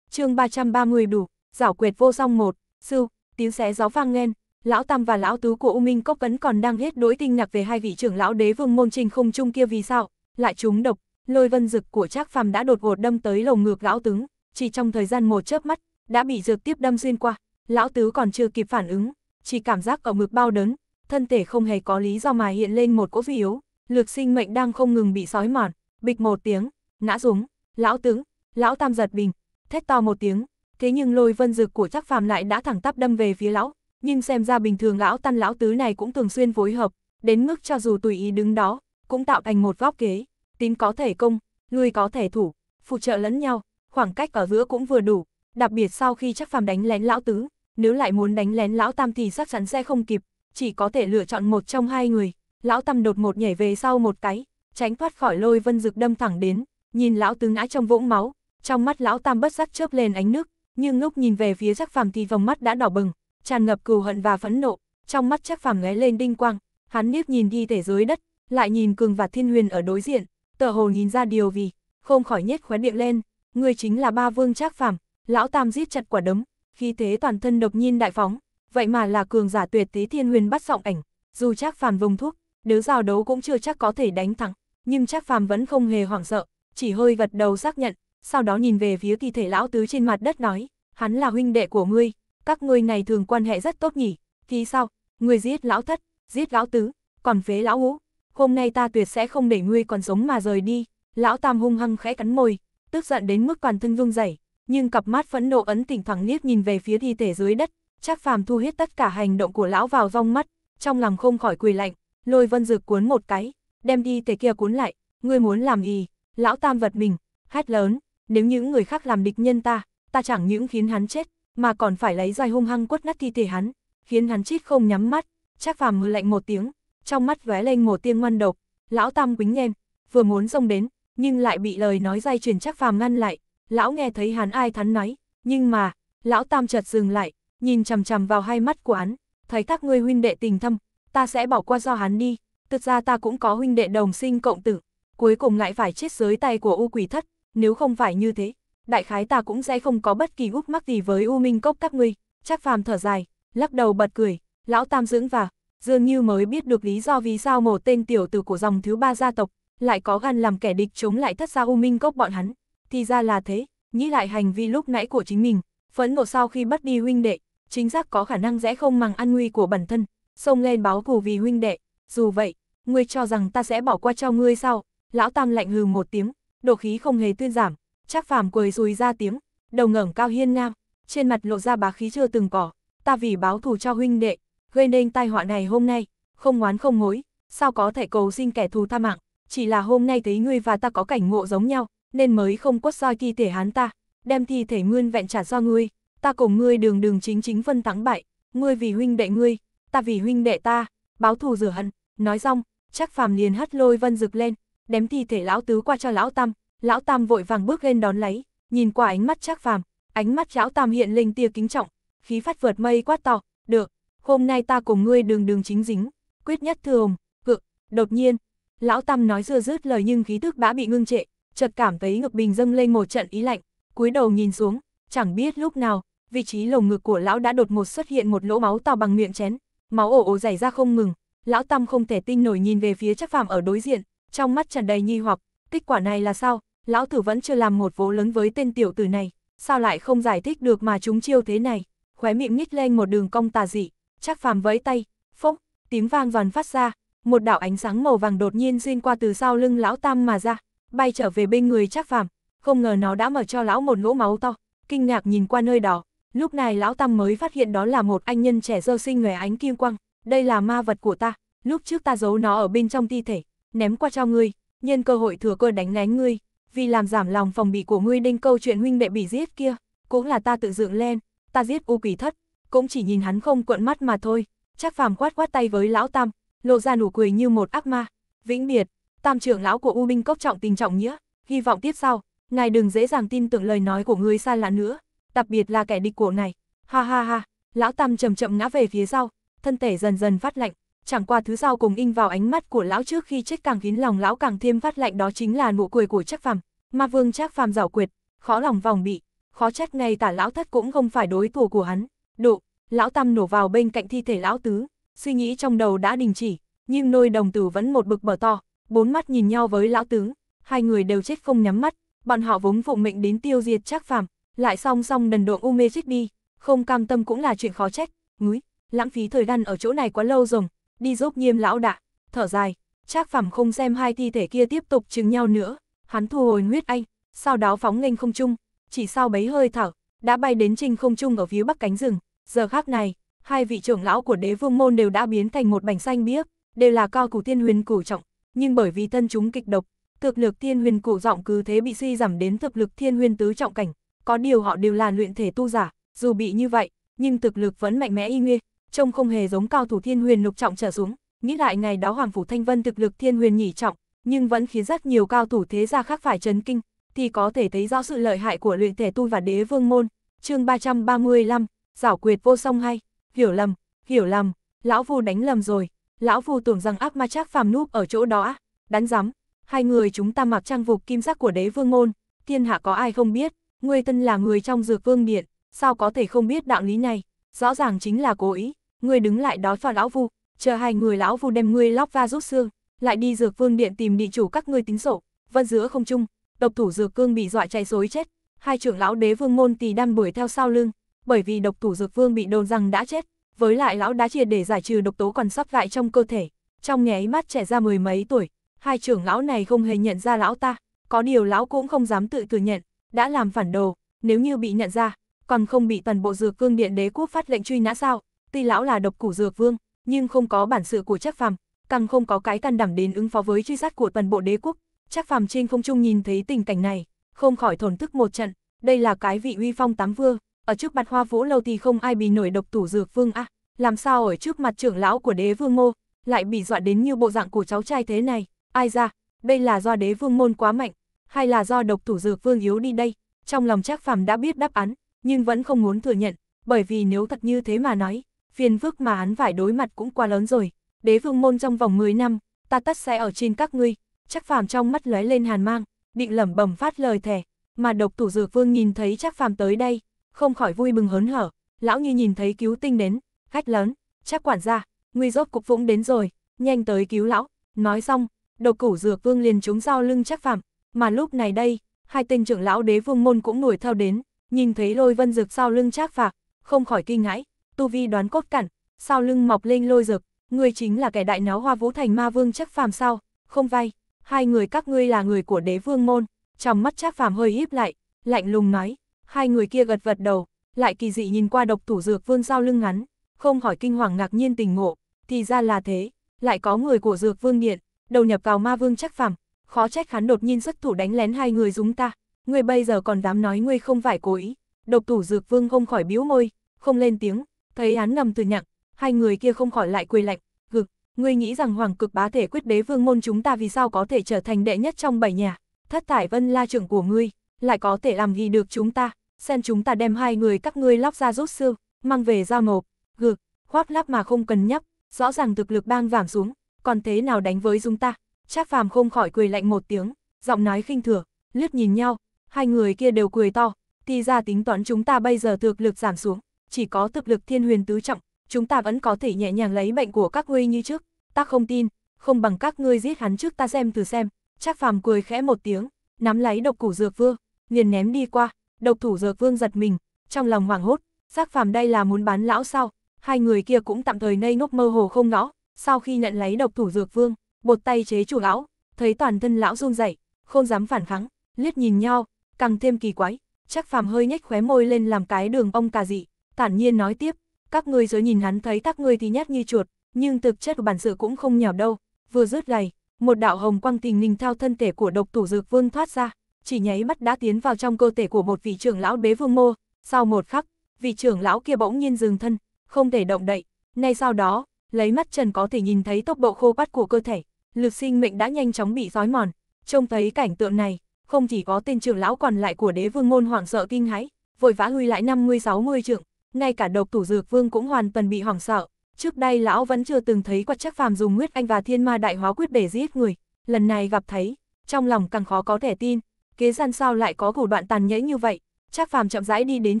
chương 330 đủ, giảo quyệt vô song một, sư, tiếng xé gió vang nghen, lão tam và lão tứ của U Minh Cốc Cấn còn đang hết đối tinh ngạc về hai vị trưởng lão đế vương môn trình không chung kia vì sao, lại trúng độc, lôi vân dực của Trác Phàm đã đột ngột đâm tới lồng ngực lão tướng chỉ trong thời gian một chớp mắt, đã bị dược tiếp đâm xuyên qua, lão tứ còn chưa kịp phản ứng, chỉ cảm giác ở ngực bao đớn, thân thể không hề có lý do mà hiện lên một cỗ vi yếu, lực sinh mệnh đang không ngừng bị sói mòn, bịch một tiếng, ngã xuống, lão tướng lão tam giật bình, thét to một tiếng, thế nhưng lôi vân dực của Trác Phàm lại đã thẳng tắp đâm về phía lão, nhưng xem ra bình thường lão tan lão tứ này cũng thường xuyên phối hợp, đến mức cho dù tùy ý đứng đó, cũng tạo thành một góc kế tín có thể công, người có thể thủ, phụ trợ lẫn nhau, khoảng cách ở giữa cũng vừa đủ, đặc biệt sau khi chắc phàm đánh lén lão tứ, nếu lại muốn đánh lén lão tam thì chắc chắn sẽ không kịp, chỉ có thể lựa chọn một trong hai người, lão tam đột một nhảy về sau một cái, tránh thoát khỏi lôi vân dực đâm thẳng đến, nhìn lão tứ ngã trong vũng máu, trong mắt lão tam bất giác chớp lên ánh nước, nhưng lúc nhìn về phía chắc phàm thì vòng mắt đã đỏ bừng, tràn ngập cừu hận và phẫn nộ, trong mắt chắc phàm ngáy lên đinh quang, hắn liếc nhìn đi thể dưới đất, lại nhìn cường và thiên huyền ở đối diện, tờ hồ nhìn ra điều vì, không khỏi nhếch khóe miệng lên, người chính là ba vương trác phàm, lão tam giết chặt quả đấm, khi thế toàn thân độc nhiên đại phóng, vậy mà là cường giả tuyệt thế thiên huyền bắt giọng ảnh, dù trác phàm vùng thuốc, nếu giao đấu cũng chưa chắc có thể đánh thắng, nhưng trác phàm vẫn không hề hoảng sợ, chỉ hơi gật đầu xác nhận, sau đó nhìn về phía thi thể lão tứ trên mặt đất nói, hắn là huynh đệ của ngươi, các ngươi này thường quan hệ rất tốt nhỉ, thì sao, ngươi giết lão thất, giết lão tứ, còn phế lão ngũ, hôm nay ta tuyệt sẽ không để ngươi còn sống mà rời đi. Lão Tam hung hăng khẽ cắn môi, tức giận đến mức toàn thân run rẩy, nhưng cặp mắt phẫn nộ ấn tỉnh thẳng liếc nhìn về phía thi thể dưới đất, Trác Phàm thu hết tất cả hành động của lão vào trong mắt, trong lòng không khỏi quỳ lạnh, lôi Vân dược cuốn một cái, đem đi thể kia cuốn lại, ngươi muốn làm gì? Lão Tam vật mình, hét lớn, nếu những người khác làm địch nhân ta, ta chẳng những khiến hắn chết, mà còn phải lấy roi hung hăng quất nát thi thể hắn, khiến hắn chết không nhắm mắt. Trác Phàm hừ lạnh một tiếng, trong mắt lóe lên một tiên ngoan độc, lão tam quính nhem, vừa muốn rông đến, nhưng lại bị lời nói dai truyền chắc phàm ngăn lại, lão nghe thấy hắn ai thắn nói, nhưng mà, lão tam chợt dừng lại, nhìn chằm chằm vào hai mắt của hắn, thấy các ngươi huynh đệ tình thâm, ta sẽ bỏ qua do hắn đi, thực ra ta cũng có huynh đệ đồng sinh cộng tử, cuối cùng lại phải chết dưới tay của u quỷ thất, nếu không phải như thế, đại khái ta cũng sẽ không có bất kỳ úp mắc gì với u minh cốc các ngươi, chắc phàm thở dài, lắc đầu bật cười, lão tam dưỡng vào dường Như mới biết được lý do vì sao một tên tiểu tử của dòng thứ ba gia tộc, lại có gan làm kẻ địch chống lại thất gia U Minh Cốc bọn hắn. Thì ra là thế, nghĩ lại hành vi lúc nãy của chính mình, phẫn nộ sau khi bắt đi huynh đệ, chính xác có khả năng rẽ không màng an nguy của bản thân, xông lên báo thù vì huynh đệ. Dù vậy, ngươi cho rằng ta sẽ bỏ qua cho ngươi sao? Lão Tam lạnh hừ một tiếng, độ khí không hề tuyên giảm, chắc Phàm cười rùi ra tiếng, đầu ngẩng cao hiên ngang, trên mặt lộ ra bá khí chưa từng có, ta vì báo thù cho huynh đệ, gây nên tai họa này hôm nay, không oán không hối, sao có thể cầu xin kẻ thù tha mạng, chỉ là hôm nay thấy ngươi và ta có cảnh ngộ giống nhau, nên mới không quất soi thi thể hắn ta, đem thi thể nguyên vẹn trả do ngươi, ta cùng ngươi đường đường chính chính phân thắng bại, ngươi vì huynh đệ ngươi, ta vì huynh đệ ta, báo thù rửa hận, nói xong, chắc phàm liền hất lôi vân rực lên, Đem thi thể lão tứ qua cho lão tam, lão tam vội vàng bước lên đón lấy, nhìn qua ánh mắt chắc phàm, ánh mắt lão tam hiện lên tia kính trọng, khí phát vượt mây quát to, được, hôm nay ta cùng ngươi đường đường chính dính, quyết nhất thường, cự, đột nhiên. Lão Tâm nói dưa dứt lời nhưng khí tức đã bị ngưng trệ, chợt cảm thấy ngực bình dâng lên một trận ý lạnh, cúi đầu nhìn xuống, chẳng biết lúc nào, vị trí lồng ngực của lão đã đột ngột xuất hiện một lỗ máu to bằng miệng chén, máu ổ ổ chảy ra không ngừng. Lão Tâm không thể tin nổi nhìn về phía chắc Phàm ở đối diện, trong mắt tràn đầy nghi hoặc, kết quả này là sao? Lão tử vẫn chưa làm một vố lớn với tên tiểu tử này, sao lại không giải thích được mà chúng chiêu thế này? Khóe miệng nhích lên một đường cong tà dị, Trác Phàm vẫy tay, phốc, tiếng vang giòn phát ra, một đạo ánh sáng màu vàng đột nhiên xuyên qua từ sau lưng lão tam mà ra, bay trở về bên người Trác Phàm, không ngờ nó đã mở cho lão một lỗ máu to, kinh ngạc nhìn qua nơi đó, lúc này lão tam mới phát hiện đó là một anh nhân trẻ dơ sinh người ánh kim quang, đây là ma vật của ta, lúc trước ta giấu nó ở bên trong thi thể, ném qua cho ngươi, nhân cơ hội thừa cơ đánh lén ngươi, vì làm giảm lòng phòng bị của ngươi nên câu chuyện huynh đệ bị giết kia, cũng là ta tự dựng lên, ta giết U Quỷ Thất, cũng chỉ nhìn hắn không cuộn mắt mà thôi. Chắc phàm quát quát tay với lão tam, lộ ra nụ cười như một ác ma. Vĩnh biệt, tam trưởng lão của U Minh Cốc trọng tình trọng nghĩa, hy vọng tiếp sau, ngài đừng dễ dàng tin tưởng lời nói của người xa lạ nữa, đặc biệt là kẻ địch của này. Ha ha ha, lão tam chậm chậm ngã về phía sau, thân thể dần dần phát lạnh, chẳng qua thứ sau cùng in vào ánh mắt của lão trước khi chết càng khiến lòng lão càng thêm phát lạnh đó chính là nụ cười của chắc Phàm. Ma Vương chắc Phàm giảo quyệt, khó lòng vòng bị, khó trách ngay tả lão thất cũng không phải đối thủ của hắn độ lão tam nổ vào bên cạnh thi thể lão tứ, suy nghĩ trong đầu đã đình chỉ, nhưng nôi đồng tử vẫn một bực bở to, bốn mắt nhìn nhau với lão tứ, hai người đều chết không nhắm mắt, bọn họ vốn phụ mệnh đến tiêu diệt trác phàm, lại song song đần độn u mê chết đi, không cam tâm cũng là chuyện khó trách, ngúi, lãng phí thời gian ở chỗ này quá lâu rồi, đi giúp nghiêm lão đạ, thở dài, trác phàm không xem hai thi thể kia tiếp tục chừng nhau nữa, hắn thu hồi huyết anh, sau đó phóng nghênh không trung, chỉ sau bấy hơi thở, đã bay đến trình không trung ở phía bắc cánh rừng, Giờ khác này, hai vị trưởng lão của đế vương môn đều đã biến thành một bành xanh biếc, đều là cao củ tiên huyền củ trọng, nhưng bởi vì thân chúng kịch độc, thực lực tiên huyền củ giọng cứ thế bị suy giảm đến thực lực thiên huyền tứ trọng cảnh, có điều họ đều là luyện thể tu giả, dù bị như vậy, nhưng thực lực vẫn mạnh mẽ y nguyên, trông không hề giống cao thủ thiên huyền lục trọng trở xuống, nghĩ lại ngày đó Hoàng phủ Thanh Vân thực lực thiên huyền nhị trọng, nhưng vẫn khiến rất nhiều cao thủ thế gia khác phải chấn kinh, thì có thể thấy rõ sự lợi hại của luyện thể tu và đế vương môn. Chương 335, giảo quyệt vô song hay, hiểu lầm, hiểu lầm, lão vu đánh lầm rồi, lão vu tưởng rằng ác ma chắc phàm núp ở chỗ đó, đánh rắm, hai người chúng ta mặc trang phục kim sắc của đế vương môn, thiên hạ có ai không biết, ngươi tân là người trong dược vương điện, sao có thể không biết đạo lý này, rõ ràng chính là cố ý, ngươi đứng lại đó pha lão vu, chờ hai người lão vu đem ngươi lóc va rút xương, lại đi dược vương điện tìm địa chủ các ngươi tính sổ, vân giữa không chung, độc thủ dược cương bị dọa chạy xối chết, hai trưởng lão đế vương môn tỳ đam đuổi theo sau lưng, bởi vì độc thủ dược vương bị đồn rằng đã chết, với lại lão đã chia để giải trừ độc tố còn sắp lại trong cơ thể, trong nháy mắt trẻ ra mười mấy tuổi, hai trưởng lão này không hề nhận ra lão ta, có điều lão cũng không dám tự thừa nhận, đã làm phản đồ, nếu như bị nhận ra, còn không bị toàn bộ dược cương điện đế quốc phát lệnh truy nã sao, tuy lão là độc củ dược vương, nhưng không có bản sự của chắc phàm, càng không có cái can đảm đến ứng phó với truy sát của toàn bộ đế quốc, chắc phàm trên không trung nhìn thấy tình cảnh này, không khỏi thổn thức một trận, đây là cái vị uy phong tám vương, ở trước mặt hoa vũ lâu thì không ai bị nổi độc tủ dược vương a à, làm sao ở trước mặt trưởng lão của đế vương ngô, lại bị dọa đến như bộ dạng của cháu trai thế này, ai ra, đây là do đế vương môn quá mạnh, hay là do độc thủ dược vương yếu đi đây, trong lòng chắc phàm đã biết đáp án, nhưng vẫn không muốn thừa nhận, bởi vì nếu thật như thế mà nói, phiền phức mà hắn phải đối mặt cũng quá lớn rồi, đế vương môn trong vòng 10 năm, ta tất sẽ ở trên các ngươi, chắc phàm trong mắt lóe lên hàn mang, định lẩm bẩm phát lời thề, mà độc thủ dược vương nhìn thấy chắc phàm tới đây, không khỏi vui mừng hớn hở. Lão như nhìn thấy cứu tinh đến, khách lớn, chắc quản gia, nguy rốt cục vũng đến rồi, nhanh tới cứu lão. Nói xong, độc củ dược vương liền trúng sau lưng chắc phạm, mà lúc này đây, hai tên trưởng lão đế vương môn cũng nổi theo đến, nhìn thấy lôi vân dược sau lưng chắc phạm, không khỏi kinh ngãi, tu vi đoán cốt cản, sau lưng mọc lên lôi dược, ngươi chính là kẻ đại náo hoa vũ thành ma vương chắc phạm sao, không vay, hai người các ngươi là người của đế vương môn, trong mắt chắc phạm hơi híp lại, lạnh lùng nói, Hai người kia gật vật đầu, lại kỳ dị nhìn qua độc thủ dược vương giao lưng ngắn, không hỏi kinh hoàng ngạc nhiên tình ngộ, thì ra là thế, lại có người của dược vương điện, đầu nhập vào ma vương chắc phẩm, khó trách hắn đột nhiên xuất thủ đánh lén hai người chúng ta, ngươi bây giờ còn dám nói ngươi không phải cố ý. Độc thủ dược vương không khỏi biếu môi, không lên tiếng, thấy hắn ngầm từ nhặng, hai người kia không khỏi lại quỳ lạnh, gực, ngươi nghĩ rằng hoàng cực bá thể quyết đế vương môn chúng ta vì sao có thể trở thành đệ nhất trong bảy nhà, thất thải vân la trưởng của ngươi, lại có thể làm gì được chúng ta, xem chúng ta đem hai người các ngươi lóc ra rút xương, mang về giao nộp, gực, khoác láp mà không cần nhắc, rõ ràng thực lực bang giảm xuống, còn thế nào đánh với chúng ta, Trác phàm không khỏi cười lạnh một tiếng, giọng nói khinh thừa, liếc nhìn nhau, hai người kia đều cười to, thì ra tính toán chúng ta bây giờ thực lực giảm xuống, chỉ có thực lực thiên huyền tứ trọng, chúng ta vẫn có thể nhẹ nhàng lấy bệnh của các ngươi như trước, ta không tin, không bằng các ngươi giết hắn trước ta xem thử xem, Trác phàm cười khẽ một tiếng, nắm lấy độc củ dược vương, liền ném đi qua, độc thủ dược vương giật mình, trong lòng hoảng hốt, xác phàm đây là muốn bán lão sao, hai người kia cũng tạm thời nây ngốc mơ hồ không ngõ, sau khi nhận lấy độc thủ dược vương, một tay chế chủ lão, thấy toàn thân lão run rẩy, không dám phản kháng, liếc nhìn nhau, càng thêm kỳ quái, chắc phàm hơi nhếch khóe môi lên làm cái đường ông cà dị, thản nhiên nói tiếp, các ngươi dưới nhìn hắn thấy các ngươi thì nhát như chuột, nhưng thực chất bản sự cũng không nhỏ đâu, vừa rớt gầy, một đạo hồng quang tình linh thao thân thể của độc thủ dược vương thoát ra, chỉ nháy mắt đã tiến vào trong cơ thể của một vị trưởng lão bế vương mô. Sau một khắc, vị trưởng lão kia bỗng nhiên dừng thân, không thể động đậy. Ngay sau đó, lấy mắt trần có thể nhìn thấy tốc độ khô bắt của cơ thể, lực sinh mệnh đã nhanh chóng bị xói mòn. Trông thấy cảnh tượng này, không chỉ có tên trưởng lão còn lại của đế vương môn hoảng sợ kinh hãi, vội vã lui lại 50-60 trưởng ngay cả độc thủ dược vương cũng hoàn toàn bị hoảng sợ. Trước đây lão vẫn chưa từng thấy quạt chắc phàm dùng huyết anh và thiên ma đại hóa quyết để giết người, lần này gặp thấy, trong lòng càng khó có thể tin, kế gian sao lại có thủ đoạn tàn nhẫn như vậy, Trác Phàm chậm rãi đi đến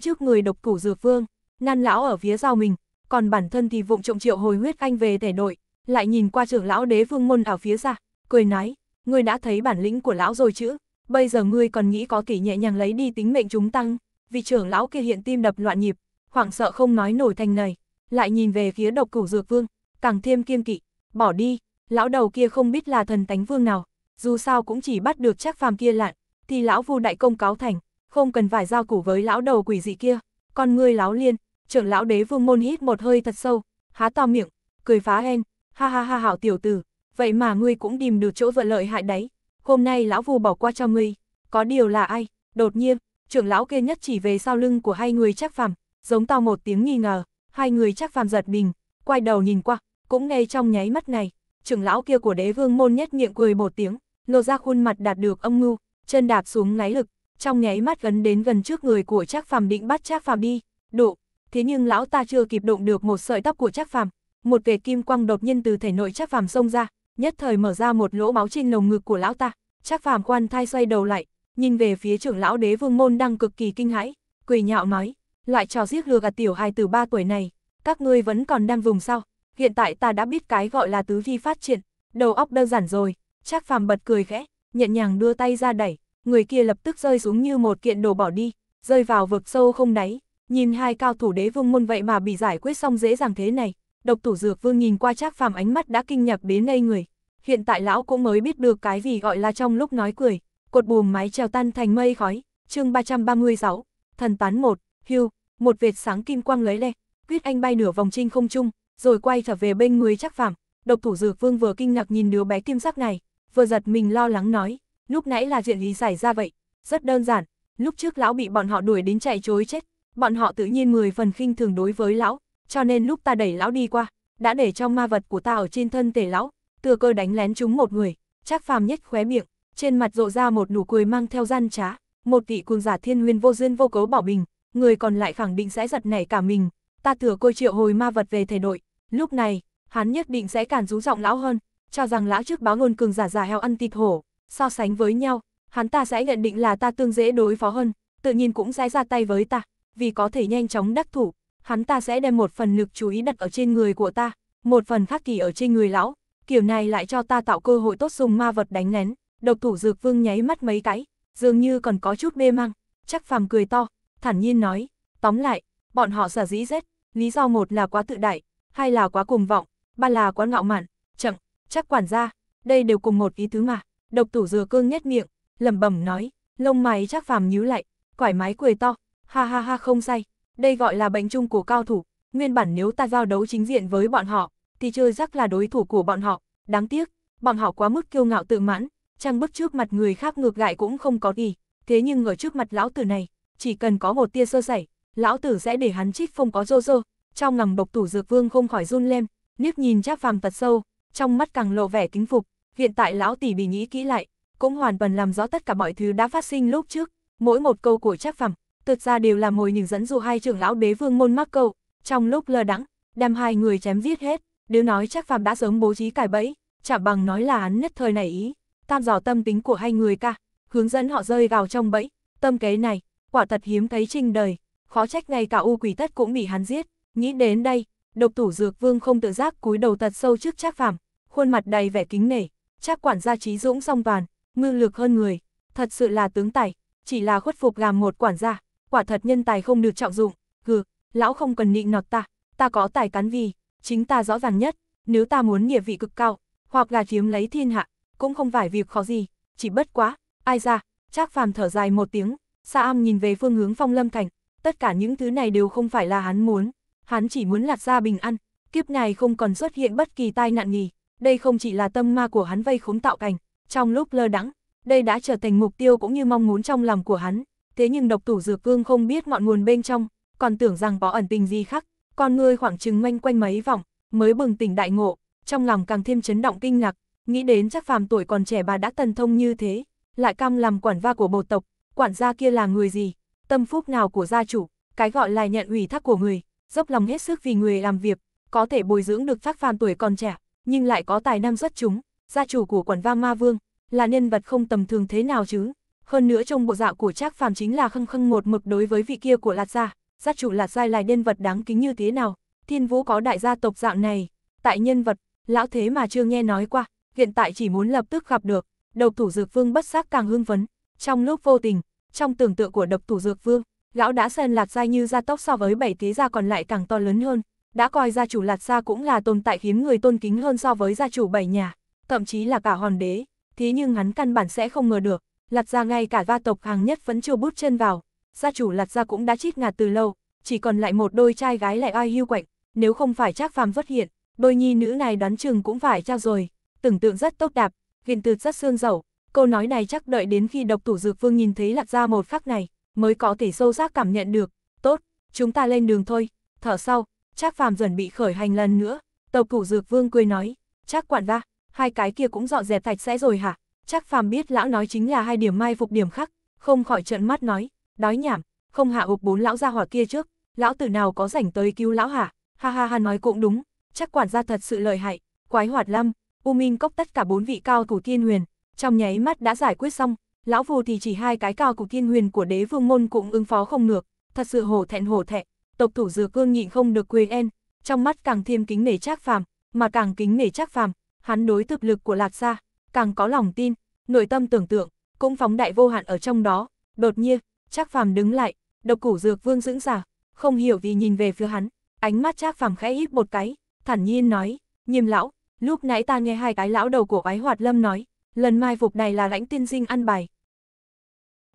trước người độc cửu dược vương, nan lão ở phía sau mình, còn bản thân thì vụng trộm triệu hồi huyết anh về thể đội, lại nhìn qua trưởng lão đế vương môn ở phía xa, cười nói, ngươi đã thấy bản lĩnh của lão rồi chứ, bây giờ ngươi còn nghĩ có kỷ nhẹ nhàng lấy đi tính mệnh chúng tăng, vì trưởng lão kia hiện tim đập loạn nhịp, hoảng sợ không nói nổi thành lời, lại nhìn về phía độc cửu dược vương, càng thêm kiêng kỵ, bỏ đi, lão đầu kia không biết là thần tánh vương nào, dù sao cũng chỉ bắt được Trác phàm kia lạn, thì lão vu đại công cáo thành, không cần phải giao củ với lão đầu quỷ dị kia. Con ngươi lão liên, trưởng lão đế vương môn hít một hơi thật sâu, há to miệng, cười phá hen, ha ha ha hảo tiểu tử, vậy mà ngươi cũng tìm được chỗ vận lợi hại đấy, hôm nay lão vu bỏ qua cho ngươi, có điều là ai, đột nhiên, trưởng lão kia nhất chỉ về sau lưng của hai người chắc phàm, giống to một tiếng nghi ngờ, hai người chắc phàm giật mình, quay đầu nhìn qua, cũng ngay trong nháy mắt này, trưởng lão kia của đế vương môn nhét miệng cười một tiếng, lộ ra khuôn mặt đạt được âm ngưu chân đạp xuống ngáy lực, trong nháy mắt gấn đến gần trước người của Trác Phàm định bắt Trác Phàm đi, độ. Thế nhưng lão ta chưa kịp động được một sợi tóc của Trác Phàm, một vệt kim quang đột nhiên từ thể nội Trác Phàm xông ra, nhất thời mở ra một lỗ máu trên lồng ngực của lão ta. Trác Phàm quan thai xoay đầu lại, nhìn về phía trưởng lão Đế Vương môn đang cực kỳ kinh hãi, quỳ nhạo nói: "Loại trò giết lừa gạt tiểu hài từ 3 tuổi này, các ngươi vẫn còn đang vùng sao? Hiện tại ta đã biết cái gọi là tứ vi phát triển, đầu óc đơn giản rồi." Trác Phàm bật cười khẽ, nhẹ nhàng đưa tay ra đẩy, người kia lập tức rơi xuống như một kiện đồ bỏ đi, rơi vào vực sâu không đáy, nhìn hai cao thủ đế vương môn vậy mà bị giải quyết xong dễ dàng thế này, độc thủ dược vương nhìn qua trác phàm ánh mắt đã kinh ngạc đến ngây người, hiện tại lão cũng mới biết được cái gì gọi là trong lúc nói cười, cột bùm mái trèo tan thành mây khói, chương 336, thần tán một, hưu, một vệt sáng kim quang lấy le, quyết anh bay nửa vòng trinh không trung, rồi quay trở về bên người trác phàm, độc thủ dược vương vừa kinh ngạc nhìn đứa bé kim sắc này, vừa giật mình lo lắng nói, lúc nãy là chuyện gì xảy ra vậy? Rất đơn giản, lúc trước lão bị bọn họ đuổi đến chạy chối chết, bọn họ tự nhiên 10 phần khinh thường đối với lão, cho nên lúc ta đẩy lão đi qua, đã để trong ma vật của ta ở trên thân thể lão, thừa cơ đánh lén chúng một người, chắc phàm nhất khóe miệng, trên mặt rộ ra một nụ cười mang theo gian trá, một vị cuồng giả thiên nguyên vô duyên vô cấu bảo bình, người còn lại khẳng định sẽ giật nảy cả mình, ta thừa cơ triệu hồi ma vật về thể nội, lúc này, hắn nhất định sẽ cản rú giọng lão hơn, cho rằng lão trước báo ngôn cường giả giả heo ăn thịt hổ, so sánh với nhau, hắn ta sẽ nhận định là ta tương dễ đối phó hơn, tự nhiên cũng sẽ ra tay với ta, vì có thể nhanh chóng đắc thủ, hắn ta sẽ đem một phần lực chú ý đặt ở trên người của ta, một phần khác kỳ ở trên người lão, kiểu này lại cho ta tạo cơ hội tốt dùng ma vật đánh lén độc thủ dược vương nháy mắt mấy cái, dường như còn có chút mê mang, chắc phàm cười to, thản nhiên nói, tóm lại, bọn họ giả dĩ rét, lý do một là quá tự đại, hai là quá cuồng vọng, ba là quá ngạo mạn, chậm, chắc quản gia, đây đều cùng một ý tứ mà. Độc tủ dừa cương nhét miệng, lẩm bẩm nói, lông mày chắc phàm nhíu lại, quải mái cười to, ha ha ha không say, đây gọi là bệnh chung của cao thủ, nguyên bản nếu ta giao đấu chính diện với bọn họ, thì chơi rắc là đối thủ của bọn họ, đáng tiếc, bọn họ quá mức kiêu ngạo tự mãn, trang bức trước mặt người khác ngược lại cũng không có gì, thế nhưng ở trước mặt lão tử này, chỉ cần có một tia sơ sẩy, lão tử sẽ để hắn chích không có rô rô, trong ngầm độc tủ dược vương không khỏi run lem liếc nhìn chắc phàm thật sâu, trong mắt càng lộ vẻ kính phục, hiện tại lão tỷ bị nghĩ kỹ lại, cũng hoàn toàn làm rõ tất cả mọi thứ đã phát sinh lúc trước, mỗi một câu của Trác Phàm, thực ra đều là hồi những dẫn dụ hai trưởng lão đế vương môn mắc câu, trong lúc lơ đắng đem hai người chém giết hết, nếu nói Trác Phàm đã sớm bố trí cải bẫy, chả bằng nói là án nhất thời này ý, tam dò tâm tính của hai người ca, hướng dẫn họ rơi gào trong bẫy, tâm kế này, quả thật hiếm thấy trinh đời, khó trách ngay cả u quỷ tất cũng bị hắn giết, nghĩ đến đây, độc thủ dược vương không tự giác cúi đầu thật sâu trước trác phàm khuôn mặt đầy vẻ kính nể trác quản gia trí dũng song toàn ngư lược hơn người thật sự là tướng tài chỉ là khuất phục làm một quản gia quả thật nhân tài không được trọng dụng hừ lão không cần nịnh nọt ta ta có tài cán vì chính ta rõ ràng nhất nếu ta muốn địa vị cực cao hoặc là chiếm lấy thiên hạ cũng không phải việc khó gì chỉ bất quá ai ra trác phàm thở dài một tiếng xa am nhìn về phương hướng phong lâm thành tất cả những thứ này đều không phải là hắn muốn hắn chỉ muốn lạc gia bình an, kiếp này không còn xuất hiện bất kỳ tai nạn gì, đây không chỉ là tâm ma của hắn vây khốn tạo cảnh, trong lúc lơ đắng, đây đã trở thành mục tiêu cũng như mong muốn trong lòng của hắn, thế nhưng độc tủ dược vương không biết ngọn nguồn bên trong, còn tưởng rằng có ẩn tình gì khác, con ngươi khoảng chừng manh quanh mấy vòng, mới bừng tỉnh đại ngộ, trong lòng càng thêm chấn động kinh ngạc, nghĩ đến chắc phàm tuổi còn trẻ bà đã tần thông như thế, lại cam làm quản va của bộ tộc, quản gia kia là người gì, tâm phúc nào của gia chủ, cái gọi là nhận ủy thác của người, dốc lòng hết sức vì người làm việc, có thể bồi dưỡng được các phàm tuổi còn trẻ, nhưng lại có tài năng xuất chúng, gia chủ của quần va ma vương, là nhân vật không tầm thường thế nào chứ. Hơn nữa trong bộ dạo của Trác Phàm chính là khăng khăng một mực đối với vị kia của Lạt Gia, gia chủ Lạt Gia là nhân vật đáng kính như thế nào, thiên vũ có đại gia tộc dạng này, tại nhân vật, lão thế mà chưa nghe nói qua, hiện tại chỉ muốn lập tức gặp được, độc thủ dược vương bất giác càng hưng phấn, trong lúc vô tình, trong tưởng tượng của độc thủ dược vương, Lão đã sơn lạt gia như gia tóc so với bảy tí gia còn lại càng to lớn hơn, đã coi gia chủ lạt gia cũng là tồn tại khiến người tôn kính hơn so với gia chủ bảy nhà, thậm chí là cả hòn đế, thế nhưng hắn căn bản sẽ không ngờ được, lạt gia ngay cả gia tộc hàng nhất vẫn chưa bút chân vào, gia chủ lạt gia cũng đã chít ngạt từ lâu, chỉ còn lại một đôi trai gái lại oai hưu quạnh, nếu không phải chắc phàm vất hiện, đôi nhi nữ này đoán chừng cũng phải trao rồi, tưởng tượng rất tốt đạp, ghiền từ rất xương dẩu, câu nói này chắc đợi đến khi độc thủ dược vương nhìn thấy lạc ra một khắc này, mới có thể sâu sắc cảm nhận được. Tốt, chúng ta lên đường thôi, thở sau, chắc phàm chuẩn bị khởi hành lần nữa. Tàu cửu dược vương cười nói, chắc quản va, hai cái kia cũng dọn dẹp thạch sẽ rồi hả? Chắc phàm biết lão nói chính là hai điểm mai phục điểm khác, không khỏi trợn mắt nói, đói nhảm, không hạ gục bốn lão gia hỏa kia trước, lão tử nào có rảnh tới cứu lão hả? Ha ha ha nói cũng đúng, chắc quản gia thật sự lợi hại, quái hoạt lâm, U Minh cốc tất cả bốn vị cao thủ thiên huyền, trong nháy mắt đã giải quyết xong, lão phù thì chỉ hai cái cao cục thiên huyền của đế vương môn cũng ứng phó không được thật sự hổ thẹn hổ thẹn, tộc thủ dừa cương nhịn không được quên en, trong mắt càng thêm kính nể trác phàm, mà càng kính nể trác phàm, hắn đối thực lực của lạc gia, càng có lòng tin, nội tâm tưởng tượng, cũng phóng đại vô hạn ở trong đó, đột nhiên, trác phàm đứng lại, độc củ dược vương dưỡng giả, không hiểu vì nhìn về phía hắn, ánh mắt trác phàm khẽ hít một cái, thản nhiên nói, nhiêm lão, lúc nãy ta nghe hai cái lão đầu của ái hoạt lâm nói, lần mai phục này là lãnh tiên dinh ăn bài,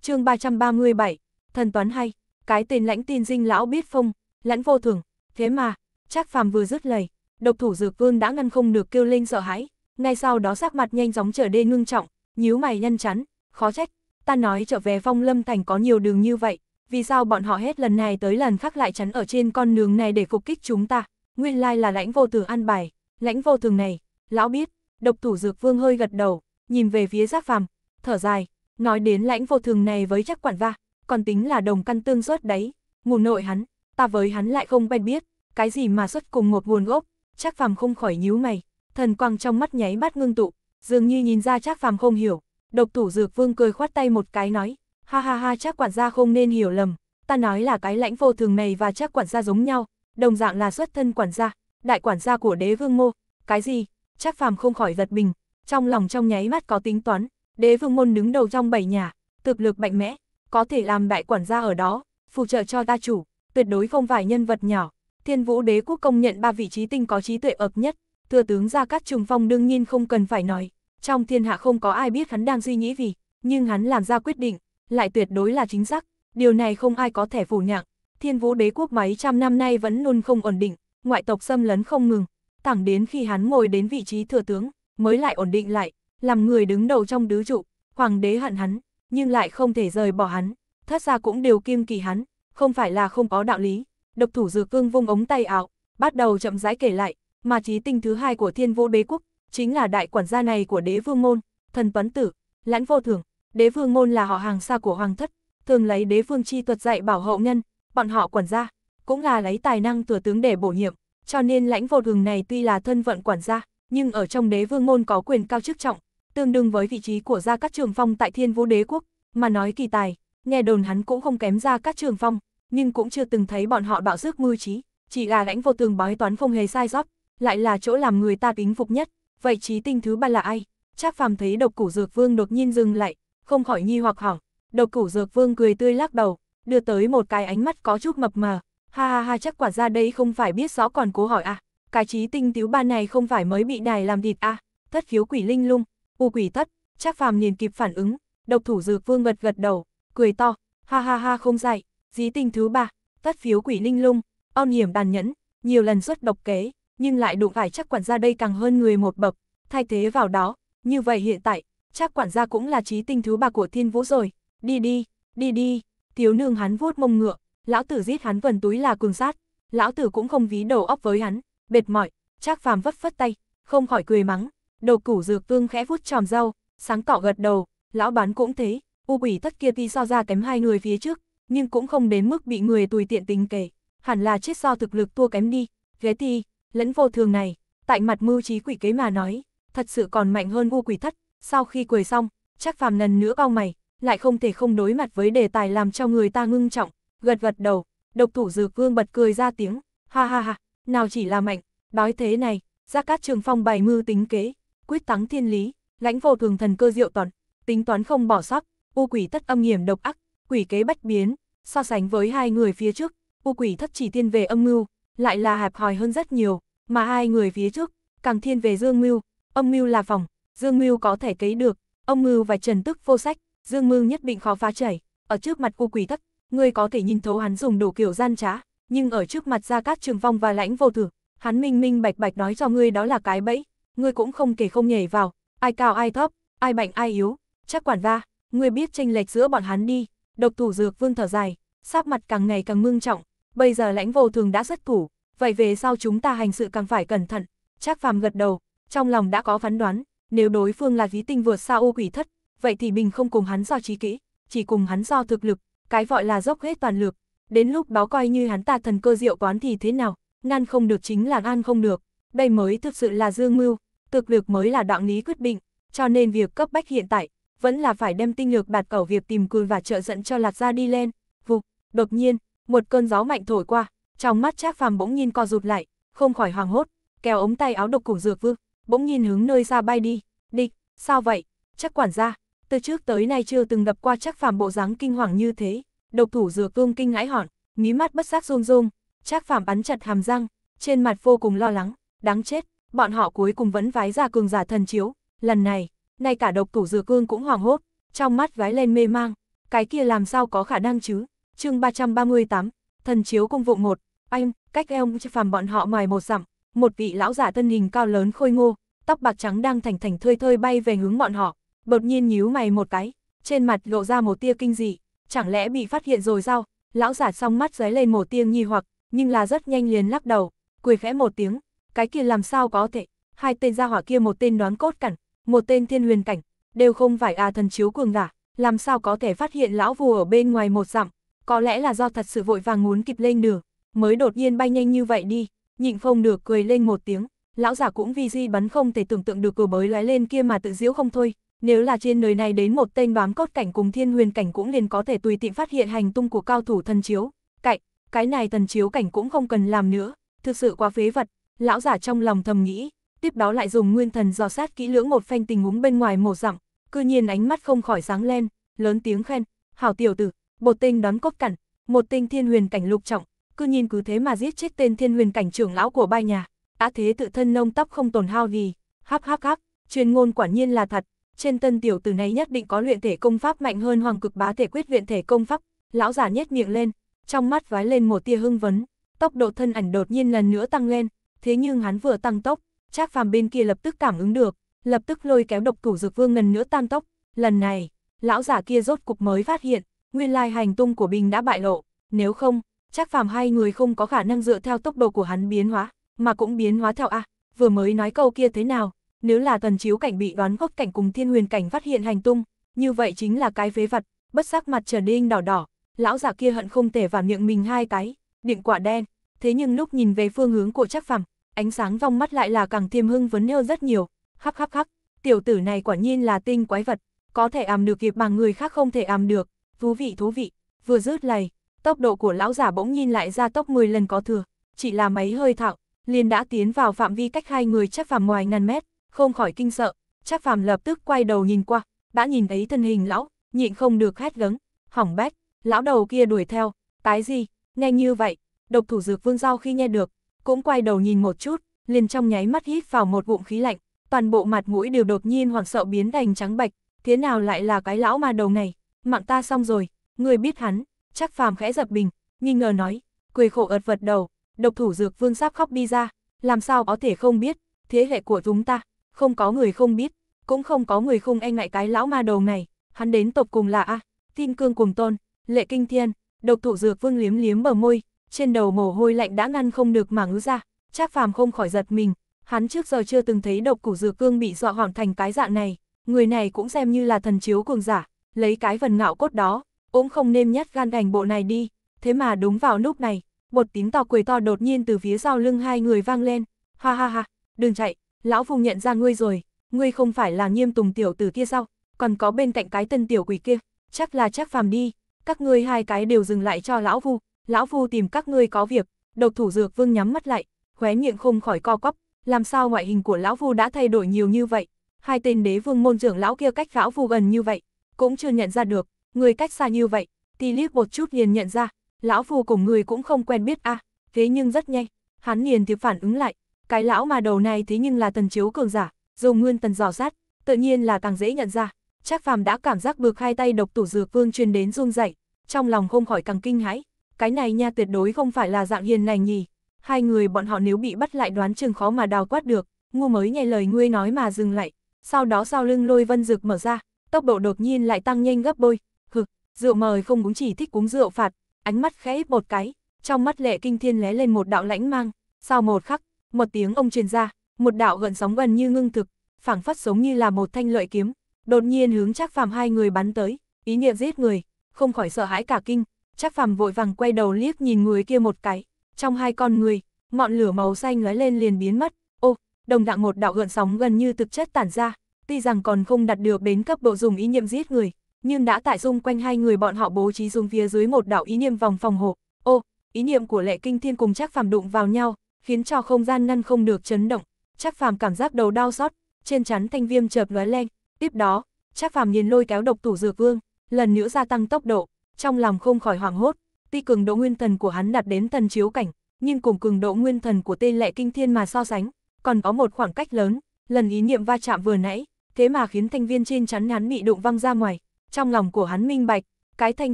chương 337, thần toán hay, cái tên lãnh tin dinh lão biết phong lãnh vô thường, thế mà, chắc phàm vừa dứt lời, độc thủ dược vương đã ngăn không được kêu lên sợ hãi, ngay sau đó sắc mặt nhanh chóng trở nên ngưng trọng, nhíu mày nhăn chắn, khó trách, ta nói trở về phong lâm thành có nhiều đường như vậy, vì sao bọn họ hết lần này tới lần khác lại chắn ở trên con đường này để phục kích chúng ta, nguyên lai là lãnh vô thường ăn bài, lãnh vô thường này, lão biết, độc thủ dược vương hơi gật đầu, nhìn về phía giác phàm, thở dài, Nói đến lãnh vô thường này với chắc quản va, còn tính là đồng căn tương xuất đấy. Ngủ nội hắn, ta với hắn lại không quen biết, cái gì mà xuất cùng một nguồn gốc, chắc phàm không khỏi nhíu mày. Thần quang trong mắt nháy mắt ngưng tụ, dường như nhìn ra chắc phàm không hiểu. Độc thủ dược vương cười khoát tay một cái nói, ha ha ha chắc quản gia không nên hiểu lầm. Ta nói là cái lãnh vô thường này và chắc quản gia giống nhau, đồng dạng là xuất thân quản gia, đại quản gia của đế vương mô. Cái gì? Chắc phàm không khỏi giật mình, trong lòng trong nháy mắt có tính toán, Đế vương môn đứng đầu trong bảy nhà, thực lực mạnh mẽ, có thể làm đại quản gia ở đó, phù trợ cho gia chủ, tuyệt đối không phải nhân vật nhỏ. Thiên vũ đế quốc công nhận ba vị trí tinh có trí tuệ ập nhất, thừa tướng Gia Cát Trùng Phong đương nhiên không cần phải nói, trong thiên hạ không có ai biết hắn đang suy nghĩ gì, nhưng hắn làm ra quyết định, lại tuyệt đối là chính xác, điều này không ai có thể phủ nhận. Thiên vũ đế quốc mấy trăm năm nay vẫn luôn không ổn định, ngoại tộc xâm lấn không ngừng, thẳng đến khi hắn ngồi đến vị trí thừa tướng, mới lại ổn định lại, làm người đứng đầu trong đứ trụ, hoàng đế hận hắn, nhưng lại không thể rời bỏ hắn, thất gia cũng đều kiêng kỳ hắn, không phải là không có đạo lý. Độc thủ dược cương vung ống tay áo, bắt đầu chậm rãi kể lại, mà trí tinh thứ hai của thiên vô đế quốc, chính là đại quản gia này của đế vương môn, thần tuấn tử, lãnh vô thường, đế vương môn là họ hàng xa của hoàng thất, thường lấy đế vương chi thuật dạy bảo hậu nhân, bọn họ quản gia, cũng là lấy tài năng thừa tướng để bổ nhiệm, cho nên lãnh vô thường này tuy là thân vận quản gia, nhưng ở trong đế vương môn có quyền cao chức trọng, tương đương với vị trí của Gia Cát Trường Phong tại Thiên Vũ Đế Quốc, mà nói kỳ tài, nghe đồn hắn cũng không kém Gia Cát Trường Phong, nhưng cũng chưa từng thấy bọn họ bạo sức mưu trí, chỉ gà lãnh vô tường bói toán không hề sai sót, lại là chỗ làm người ta kính phục nhất, vậy trí tinh thứ ba là ai? chắc Phàm thấy Độc Cửu Dược Vương đột nhiên dừng lại, không khỏi nghi hoặc hỏi, Độc Cửu Dược Vương cười tươi lắc đầu, đưa tới một cái ánh mắt có chút mập mờ, ha ha ha chắc quả ra đây không phải biết rõ còn cố hỏi à, cái trí tinh thiếu ba này không phải mới bị đài làm thịt à, thất phiếu quỷ linh lung, u quỷ tất, Trác Phàm liền kịp phản ứng, độc thủ dược vương gật gật đầu, cười to, ha ha ha không dạy, dí tinh thứ ba, tất phiếu quỷ linh lung, on hiểm đàn nhẫn, nhiều lần xuất độc kế, nhưng lại đụng phải chắc quản gia đây càng hơn người một bậc, thay thế vào đó, như vậy hiện tại, chắc quản gia cũng là trí tinh thứ ba của thiên vũ rồi, đi đi, đi đi, thiếu nương hắn vuốt mông ngựa, lão tử giết hắn vần túi là cường sát, lão tử cũng không ví đầu óc với hắn, bệt mỏi, chắc phàm vấp phất tay, không khỏi cười mắng, Đầu củ dược vương khẽ vuốt tròm rau, sáng tỏ gật đầu, lão bán cũng thế, u quỷ thất kia thì so ra kém hai người phía trước, nhưng cũng không đến mức bị người tùy tiện tính kể, hẳn là chết do thực lực tua kém đi, ghế ti, lẫn vô thường này, tại mặt mưu trí quỷ kế mà nói, thật sự còn mạnh hơn u quỷ thất, sau khi cười xong, chắc phàm lần nữa cau mày, lại không thể không đối mặt với đề tài làm cho người ta ngưng trọng, gật gật đầu, độc thủ dược vương bật cười ra tiếng, ha ha ha, nào chỉ là mạnh, đói thế này, ra cát trường phong bày mưu tính kế, quyết thắng thiên lý, lãnh vô thường thần cơ diệu toàn, tính toán không bỏ sót, u quỷ tất âm hiểm độc ác, quỷ kế bách biến, so sánh với hai người phía trước, u quỷ thất chỉ thiên về âm mưu, lại là hẹp hòi hơn rất nhiều, mà hai người phía trước, càng thiên về dương mưu, âm mưu là phòng, dương mưu có thể cấy được, âm mưu và trần tức vô sách, dương mưu nhất định khó phá chảy, ở trước mặt u quỷ thất, người có thể nhìn thấu hắn dùng đủ kiểu gian trá, nhưng ở trước mặt Gia Cát Trường Phong và lãnh vô thường, hắn minh minh bạch bạch nói cho ngươi đó là cái bẫy, ngươi cũng không kể không nhảy vào, ai cao ai thấp, ai mạnh ai yếu, chắc quản va, ngươi biết tranh lệch giữa bọn hắn đi, độc thủ dược vương thở dài, sáp mặt càng ngày càng mương trọng, bây giờ lãnh vô thường đã rất củ, vậy về sau chúng ta hành sự càng phải cẩn thận, chắc phàm gật đầu, trong lòng đã có phán đoán, nếu đối phương là khí tinh vượt xa U quỷ thất, vậy thì mình không cùng hắn do trí kỹ, chỉ cùng hắn do thực lực, cái gọi là dốc hết toàn lực, đến lúc báo coi như hắn ta thần cơ diệu quán thì thế nào, ngăn không được chính là ngăn không được. Đây mới thực sự là dương mưu, cực việc mới là đoạn lý quyết định, cho nên việc cấp bách hiện tại, vẫn là phải đem tinh lực bạt cẩu việc tìm cùi và trợ dẫn cho lạc ra đi lên. Vụt, đột nhiên, một cơn gió mạnh thổi qua, trong mắt Trác Phàm bỗng nhiên co rụt lại, không khỏi hoàng hốt, kéo ống tay áo độc củ dược vương, bỗng nhiên hướng nơi xa bay đi. Địch, sao vậy? Chắc quản gia, từ trước tới nay chưa từng gặp qua Trác Phàm bộ dáng kinh hoàng như thế. Độc thủ dược vương kinh ngãi họn, mí mắt bất giác run run, Trác Phàm bắn chặt hàm răng, trên mặt vô cùng lo lắng đáng chết, bọn họ cuối cùng vẫn vái ra cường giả thần chiếu, lần này, ngay cả độc thủ dừa cương cũng hoảng hốt, trong mắt vái lên mê mang, cái kia làm sao có khả năng chứ, chương 338, thần chiếu công vụ một, anh, cách em phàm bọn họ ngoài một dặm, một vị lão giả thân hình cao lớn khôi ngô, tóc bạc trắng đang thành thành thơi thơi bay về hướng bọn họ, bột nhiên nhíu mày một cái, trên mặt lộ ra một tia kinh dị, chẳng lẽ bị phát hiện rồi sao? Lão giả song mắt giấy lên một tia nghi hoặc, nhưng là rất nhanh liền lắc đầu, cười khẽ một tiếng, cái kia làm sao có thể, hai tên gia hỏa kia một tên đoán cốt cảnh, một tên thiên huyền cảnh, đều không phải à thần chiếu cường giả, làm sao có thể phát hiện lão vù ở bên ngoài một dặm, có lẽ là do thật sự vội vàng muốn kịp lên đường, mới đột nhiên bay nhanh như vậy đi, nhịn phong được cười lên một tiếng, lão giả cũng vì di bắn không thể tưởng tượng được cửa bới lái lên kia mà tự diễu không thôi, nếu là trên đời này đến một tên đoán cốt cảnh cùng thiên huyền cảnh cũng liền có thể tùy tiện phát hiện hành tung của cao thủ thần chiếu, cạnh, cái này thần chiếu cảnh cũng không cần làm nữa, thực sự quá phế vật, lão giả trong lòng thầm nghĩ, tiếp đó lại dùng nguyên thần dò sát kỹ lưỡng một phanh tình huống bên ngoài một dặm, cư nhiên ánh mắt không khỏi sáng lên, lớn tiếng khen, hảo tiểu tử, bột tinh đón cốt cẩn, một tinh thiên huyền cảnh lục trọng, cư nhiên cứ thế mà giết chết tên thiên huyền cảnh trưởng lão của ba nhà, đã thế tự thân nông tóc không tổn hao gì, hắc hắc hắc, truyền ngôn quả nhiên là thật, trên tân tiểu tử này nhất định có luyện thể công pháp mạnh hơn hoàng cực bá thể quyết luyện thể công pháp, lão giả nhếch miệng lên, trong mắt vái lên một tia hưng vấn, tốc độ thân ảnh đột nhiên lần nữa tăng lên, thế nhưng hắn vừa tăng tốc, chắc Phàm bên kia lập tức cảm ứng được, lập tức lôi kéo độc cửu dược vương lần nữa tăng tốc, lần này, lão giả kia rốt cục mới phát hiện, nguyên lai hành tung của Bình đã bại lộ, nếu không, chắc Phàm hai người không có khả năng dựa theo tốc độ của hắn biến hóa, mà cũng biến hóa theo a, vừa mới nói câu kia thế nào, nếu là tần chiếu cảnh bị đoán gốc cảnh cùng thiên huyền cảnh phát hiện hành tung, như vậy chính là cái phế vật, bất giác mặt trở nên đỏ đỏ, lão giả kia hận không thể vào miệng mình hai cái, định quả đen, thế nhưng lúc nhìn về phương hướng của Trác Phàm, ánh sáng vòng mắt lại là càng thêm hưng vấn hơn rất nhiều, khắc khắc khắc, tiểu tử này quả nhiên là tinh quái vật, có thể ảm được kịp bằng người khác không thể ảm được, thú vị thú vị, vừa rớt lầy, tốc độ của lão giả bỗng nhiên lại ra tốc 10 lần có thừa, chỉ là mấy hơi thạo, liền đã tiến vào phạm vi cách hai người Trác Phàm ngoài ngàn mét, không khỏi kinh sợ, Trác Phàm lập tức quay đầu nhìn qua, đã nhìn thấy thân hình lão, nhịn không được hét lớn, hỏng bét, lão đầu kia đuổi theo, cái gì, nhanh như vậy, độc thủ dược vương giao khi nghe được, cũng quay đầu nhìn một chút, liền trong nháy mắt hít vào một bụng khí lạnh, toàn bộ mặt mũi đều đột nhiên hoảng sợ biến thành trắng bạch, thế nào lại là cái lão ma đầu này, mạng ta xong rồi, người biết hắn, chắc phàm khẽ giật bình, nghi ngờ nói, cười khổ ợt vật đầu, độc thủ dược vương sắp khóc đi ra, làm sao có thể không biết, thế hệ của chúng ta, không có người không biết, cũng không có người không e ngại cái lão ma đầu này, hắn đến tộc cùng là a, tin cương cùng tôn, lệ kinh thiên, độc thủ dược vương liếm liếm bờ môi, trên đầu mồ hôi lạnh đã ngăn không được mà ngứa ra, Trác Phàm không khỏi giật mình, hắn trước giờ chưa từng thấy độc củ dừa cương bị dọa hoảng thành cái dạng này, người này cũng xem như là thần chiếu cường giả, lấy cái phần ngạo cốt đó, cũng không nêm nhát gan gành bộ này đi, thế mà đúng vào lúc này, một tiếng to cười to đột nhiên từ phía sau lưng hai người vang lên, ha ha ha, đừng chạy, lão vùng nhận ra ngươi rồi, ngươi không phải là nghiêm tùng tiểu tử kia sao, còn có bên cạnh cái tân tiểu quỷ kia, chắc là chắc phàm đi, các ngươi hai cái đều dừng lại cho lão vu, lão phu tìm các ngươi có việc, độc thủ dược vương nhắm mắt lại, khóe miệng không khỏi co quắp, làm sao ngoại hình của lão phu đã thay đổi nhiều như vậy, hai tên đế vương môn trưởng lão kia cách lão phu gần như vậy, cũng chưa nhận ra được, người cách xa như vậy, Tì liếc một chút liền nhận ra, lão phu cùng người cũng không quen biết a à, thế nhưng rất nhanh, hắn liền thì phản ứng lại, cái lão mà đầu này thế nhưng là tần chiếu cường giả, dùng nguyên tần dò sát, tự nhiên là càng dễ nhận ra, Trác Phàm đã cảm giác bực hai tay độc thủ dược vương truyền đến run rẩy, trong lòng không khỏi càng kinh hãi cái này nha tuyệt đối không phải là dạng hiền lành nhỉ. Hai người bọn họ nếu bị bắt lại đoán chừng khó mà đào quát được, ngu mới nghe lời ngươi nói mà dừng lại, sau đó sau lưng lôi vân dược mở ra, tốc độ đột nhiên lại tăng nhanh gấp bôi. Hực, rượu mời không cũng chỉ thích uống rượu phạt, ánh mắt khẽ một cái, trong mắt lệ kinh thiên lé lên một đạo lãnh mang, sau một khắc, một tiếng ông truyền ra, một đạo gần sóng gần như ngưng thực, phảng phất giống như là một thanh lợi kiếm, đột nhiên hướng chắc phàm hai người bắn tới, ý niệm giết người, không khỏi sợ hãi cả kinh, Trác Phàm vội vàng quay đầu liếc nhìn người kia một cái, trong hai con người, ngọn lửa màu xanh lóe lên liền biến mất. Ô, đồng dạng một đạo gợn sóng gần như thực chất tản ra, tuy rằng còn không đạt được đến cấp độ dùng ý niệm giết người, nhưng đã tại xung quanh hai người bọn họ bố trí dùng phía dưới một đạo ý niệm vòng phòng hộ. Ô, ý niệm của Lệ Kinh Thiên cùng Trác Phàm đụng vào nhau, khiến cho không gian ngăn không được chấn động. Trác Phàm cảm giác đầu đau xót, trên chắn thanh viêm chợp lóe lên, tiếp đó, Trác Phàm nhìn lôi kéo độc tủ dược vương, lần nữa gia tăng tốc độ, trong lòng không khỏi hoảng hốt, tuy cường độ nguyên thần của hắn đạt đến thần chiếu cảnh, nhưng cùng cường độ nguyên thần của tên lệ kinh thiên mà so sánh, còn có một khoảng cách lớn, lần ý niệm va chạm vừa nãy, thế mà khiến thanh viên trên chắn hắn bị đụng văng ra ngoài, trong lòng của hắn minh bạch, cái thanh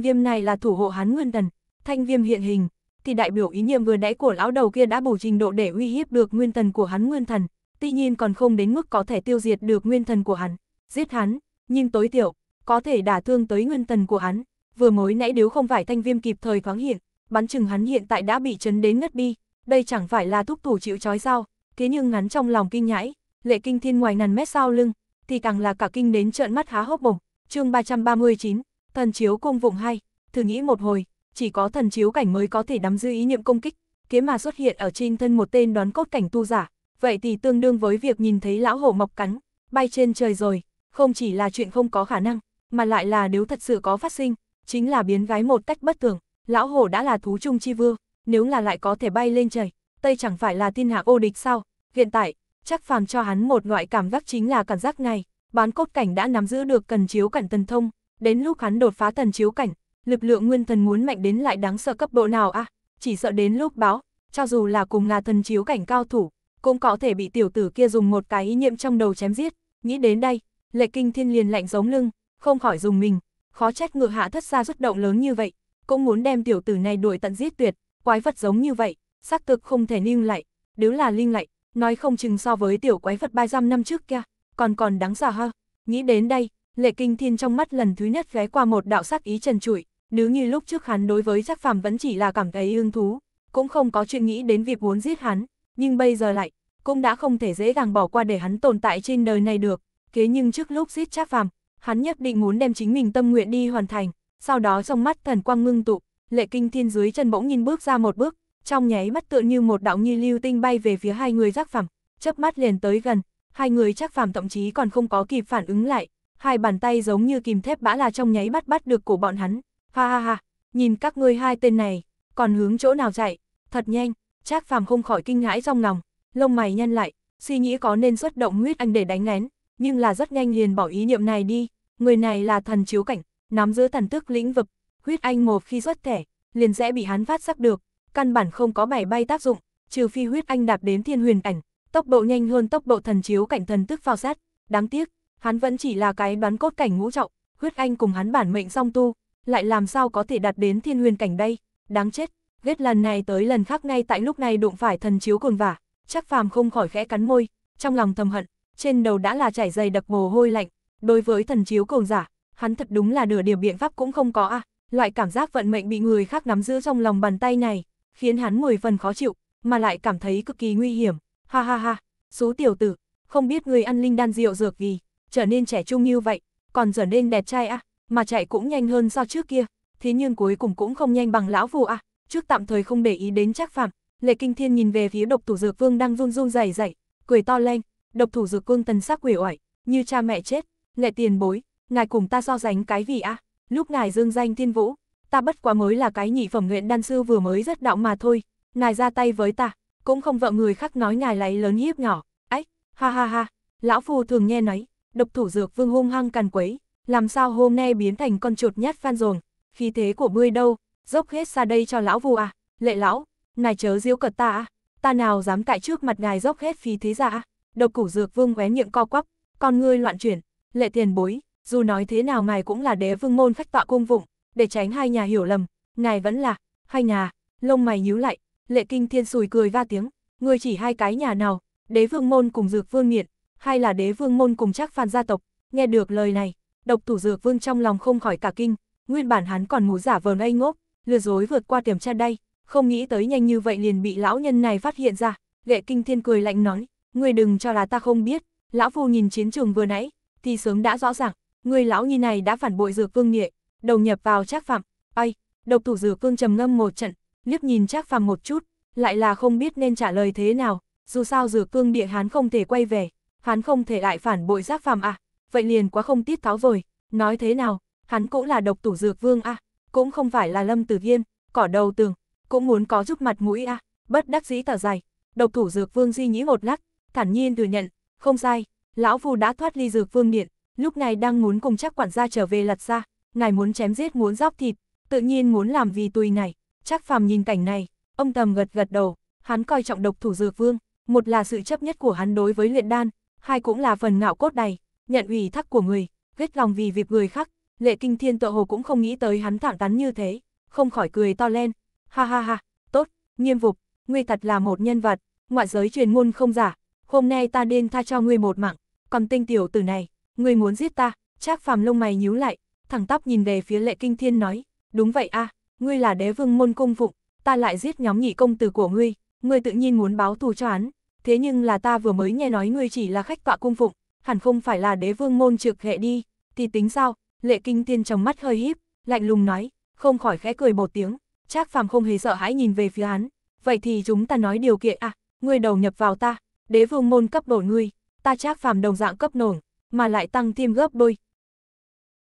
viêm này là thủ hộ hắn nguyên thần, thanh viêm hiện hình, thì đại biểu ý niệm vừa nãy của lão đầu kia đã bổ trình độ để uy hiếp được nguyên thần của hắn nguyên thần, tuy nhiên còn không đến mức có thể tiêu diệt được nguyên thần của hắn, giết hắn, nhưng tối thiểu, có thể đả thương tới nguyên thần của hắn, vừa mới nãy nếu không phải thanh viêm kịp thời thoáng hiện, bắn chừng hắn hiện tại đã bị chấn đến ngất đi, đây chẳng phải là thúc thủ chịu trói sao, thế nhưng hắn trong lòng kinh nhãi, lệ kinh thiên ngoài ngàn mét sau lưng, thì càng là cả kinh đến trợn mắt há hốc mồm, chương 339, thần chiếu cung vụng hay, thử nghĩ một hồi, chỉ có thần chiếu cảnh mới có thể nắm giữ ý niệm công kích, kế mà xuất hiện ở trên thân một tên đoán cốt cảnh tu giả, vậy thì tương đương với việc nhìn thấy lão hổ mọc cắn, bay trên trời rồi, không chỉ là chuyện không có khả năng, mà lại là nếu thật sự có phát sinh, chính là biến gái một cách bất thường, lão hổ đã là thú trung chi vương, nếu là lại có thể bay lên trời, Tây chẳng phải là thiên hạ ô địch sao, hiện tại, chắc phàm cho hắn một loại cảm giác chính là cảm giác này, bán cốt cảnh đã nắm giữ được cần chiếu cảnh tần thông, đến lúc hắn đột phá tần chiếu cảnh, lực lượng nguyên thần muốn mạnh đến lại đáng sợ cấp độ nào à, chỉ sợ đến lúc báo, cho dù là cùng là thần chiếu cảnh cao thủ, cũng có thể bị tiểu tử kia dùng một cái ý niệm trong đầu chém giết, nghĩ đến đây, lệ kinh thiên liền lạnh giống lưng, không khỏi dùng mình, khó trách ngựa hạ thất xa rút động lớn như vậy, cũng muốn đem tiểu tử này đuổi tận giết tuyệt, quái vật giống như vậy, xác thực không thể lưu lại, nếu là linh lại, nói không chừng so với tiểu quái vật 300 năm trước kia, còn còn đáng giả ha. Nghĩ đến đây, Lệ Kinh Thiên trong mắt lần thứ nhất ghé qua một đạo sát ý trần trụi, nếu như lúc trước hắn đối với Giác Phàm vẫn chỉ là cảm thấy ương thú, cũng không có chuyện nghĩ đến việc muốn giết hắn, nhưng bây giờ lại, cũng đã không thể dễ dàng bỏ qua để hắn tồn tại trên đời này được, kế nhưng trước lúc giết Giác Phàm, hắn nhất định muốn đem chính mình tâm nguyện đi hoàn thành, sau đó trong mắt thần quang ngưng tụ, lệ kinh thiên dưới chân bỗng nhiên bước ra một bước, trong nháy mắt tựa như một đạo như lưu tinh bay về phía hai người giác phẩm chớp mắt liền tới gần, hai người chắc phàm thậm chí còn không có kịp phản ứng lại, hai bàn tay giống như kìm thép bã là trong nháy mắt bắt được cổ bọn hắn, ha ha ha, nhìn các ngươi hai tên này, còn hướng chỗ nào chạy, thật nhanh, chắc phàm không khỏi kinh hãi trong lòng, lông mày nhăn lại, suy nghĩ có nên xuất động huyết anh để đánh ngén, nhưng là rất nhanh liền bỏ ý niệm này đi, người này là thần chiếu cảnh, nắm giữ thần tức lĩnh vực, huyết anh một khi xuất thể liền sẽ bị hắn phát sắc được, căn bản không có mảy bay tác dụng, trừ phi huyết anh đạp đến thiên huyền cảnh, tốc độ nhanh hơn tốc độ thần chiếu cảnh thần tức phao sát, đáng tiếc, hắn vẫn chỉ là cái đoán cốt cảnh ngũ trọng, huyết anh cùng hắn bản mệnh song tu, lại làm sao có thể đạt đến thiên huyền cảnh đây, đáng chết, ghét lần này tới lần khác ngay tại lúc này đụng phải thần chiếu cường vả, chắc phàm không khỏi khẽ cắn môi, trong lòng thầm hận, trên đầu đã là chảy dày đặc mồ hôi lạnh, đối với thần chiếu cường giả, hắn thật đúng là nửa điểm biện pháp cũng không có à, loại cảm giác vận mệnh bị người khác nắm giữ trong lòng bàn tay này, khiến hắn mười phần khó chịu, mà lại cảm thấy cực kỳ nguy hiểm, ha ha ha, số tiểu tử, không biết người ăn linh đan rượu dược gì, trở nên trẻ trung như vậy, còn trở nên đẹp trai à, mà chạy cũng nhanh hơn so trước kia, thế nhưng cuối cùng cũng không nhanh bằng lão phù à, trước tạm thời không để ý đến chắc phạm, lệ kinh thiên nhìn về phía độc thủ dược vương đang run run rẩy rẩy, cười to lên, Độc thủ dược cương tân sắc quỷ oải, như cha mẹ chết, lệ tiền bối, ngài cùng ta so sánh cái gì a? À? Lúc ngài dương danh thiên vũ, ta bất quá mới là cái nhị phẩm nguyện đan sư vừa mới rất đạo mà thôi, ngài ra tay với ta, cũng không vợ người khác nói ngài lấy lớn hiếp nhỏ, ách, ha ha ha, lão phu thường nghe nói, độc thủ dược vương hung hăng càn quấy, làm sao hôm nay biến thành con chuột nhát phan ruồng? khí thế của ngươi đâu, dốc hết ra đây cho lão vu à, lệ lão, ngài chớ diễu cật ta à, ta nào dám cãi trước mặt ngài dốc hết phí thế ra à. Độc củ dược vương khóe miệng co quắp, con ngươi loạn chuyển, lệ tiền bối, dù nói thế nào ngài cũng là đế vương môn khách tọa cung vụng, để tránh hai nhà hiểu lầm, ngài vẫn là, hai nhà, lông mày nhíu lại, lệ kinh thiên sùi cười va tiếng, ngươi chỉ hai cái nhà nào, đế vương môn cùng dược vương nghiệt, hay là đế vương môn cùng chắc phan gia tộc, nghe được lời này, độc thủ dược vương trong lòng không khỏi cả kinh, nguyên bản hắn còn mù giả vờ ngây ngốc, lừa dối vượt qua tiềm tra đây, không nghĩ tới nhanh như vậy liền bị lão nhân này phát hiện ra, lệ kinh thiên cười lạnh nói, Ngươi đừng cho là ta không biết, lão phu nhìn chiến trường vừa nãy, thì sớm đã rõ ràng, Ngươi lão như này đã phản bội dược vương nghệ, đầu nhập vào trác phạm, ây, độc thủ dược vương trầm ngâm một trận, liếc nhìn trác phạm một chút, lại là không biết nên trả lời thế nào, dù sao dược vương địa hán không thể quay về, hắn không thể lại phản bội giác Phạm à, vậy liền quá không tiết tháo rồi, nói thế nào, hắn cũng là độc thủ dược vương à, cũng không phải là lâm tử viêm, cỏ đầu tường, cũng muốn có giúp mặt mũi à, bất đắc dĩ tở dài, độc thủ dược vương di nhĩ một lát, thản nhiên thừa nhận, không sai, lão phu đã thoát ly dược vương điện, lúc này đang muốn cùng chắc quản gia trở về lật ra, ngài muốn chém giết muốn róc thịt, tự nhiên muốn làm vì tùy này, chắc phàm nhìn cảnh này, ông tầm gật gật đầu, hắn coi trọng độc thủ dược vương, một là sự chấp nhất của hắn đối với luyện đan, hai cũng là phần ngạo cốt đầy nhận ủy thác của người, ghét lòng vì việc người khác, lệ kinh thiên tợ hồ cũng không nghĩ tới hắn thẳng tắn như thế, không khỏi cười to lên, ha ha ha, tốt, nghiêm vục, ngươi thật là một nhân vật, ngoại giới truyền ngôn không giả, hôm nay ta nên tha cho ngươi một mạng, còn tinh tiểu tử này, ngươi muốn giết ta, Trác phàm lông mày nhíu lại, thẳng tóc nhìn về phía lệ kinh thiên nói, đúng vậy a, à, ngươi là đế vương môn cung phụng, ta lại giết nhóm nhị công tử của ngươi, ngươi tự nhiên muốn báo thù cho hắn, thế nhưng là ta vừa mới nghe nói ngươi chỉ là khách tọa cung phụng, hẳn không phải là đế vương môn trực hệ đi, thì tính sao, lệ kinh thiên trong mắt hơi híp, lạnh lùng nói, không khỏi khẽ cười một tiếng, Trác phàm không hề sợ hãi nhìn về phía hắn, vậy thì chúng ta nói điều kiện à, ngươi đầu nhập vào ta, đế vương môn cấp đổi ngươi, ta chắc phàm đồng dạng cấp nổn, mà lại tăng thêm gấp đôi.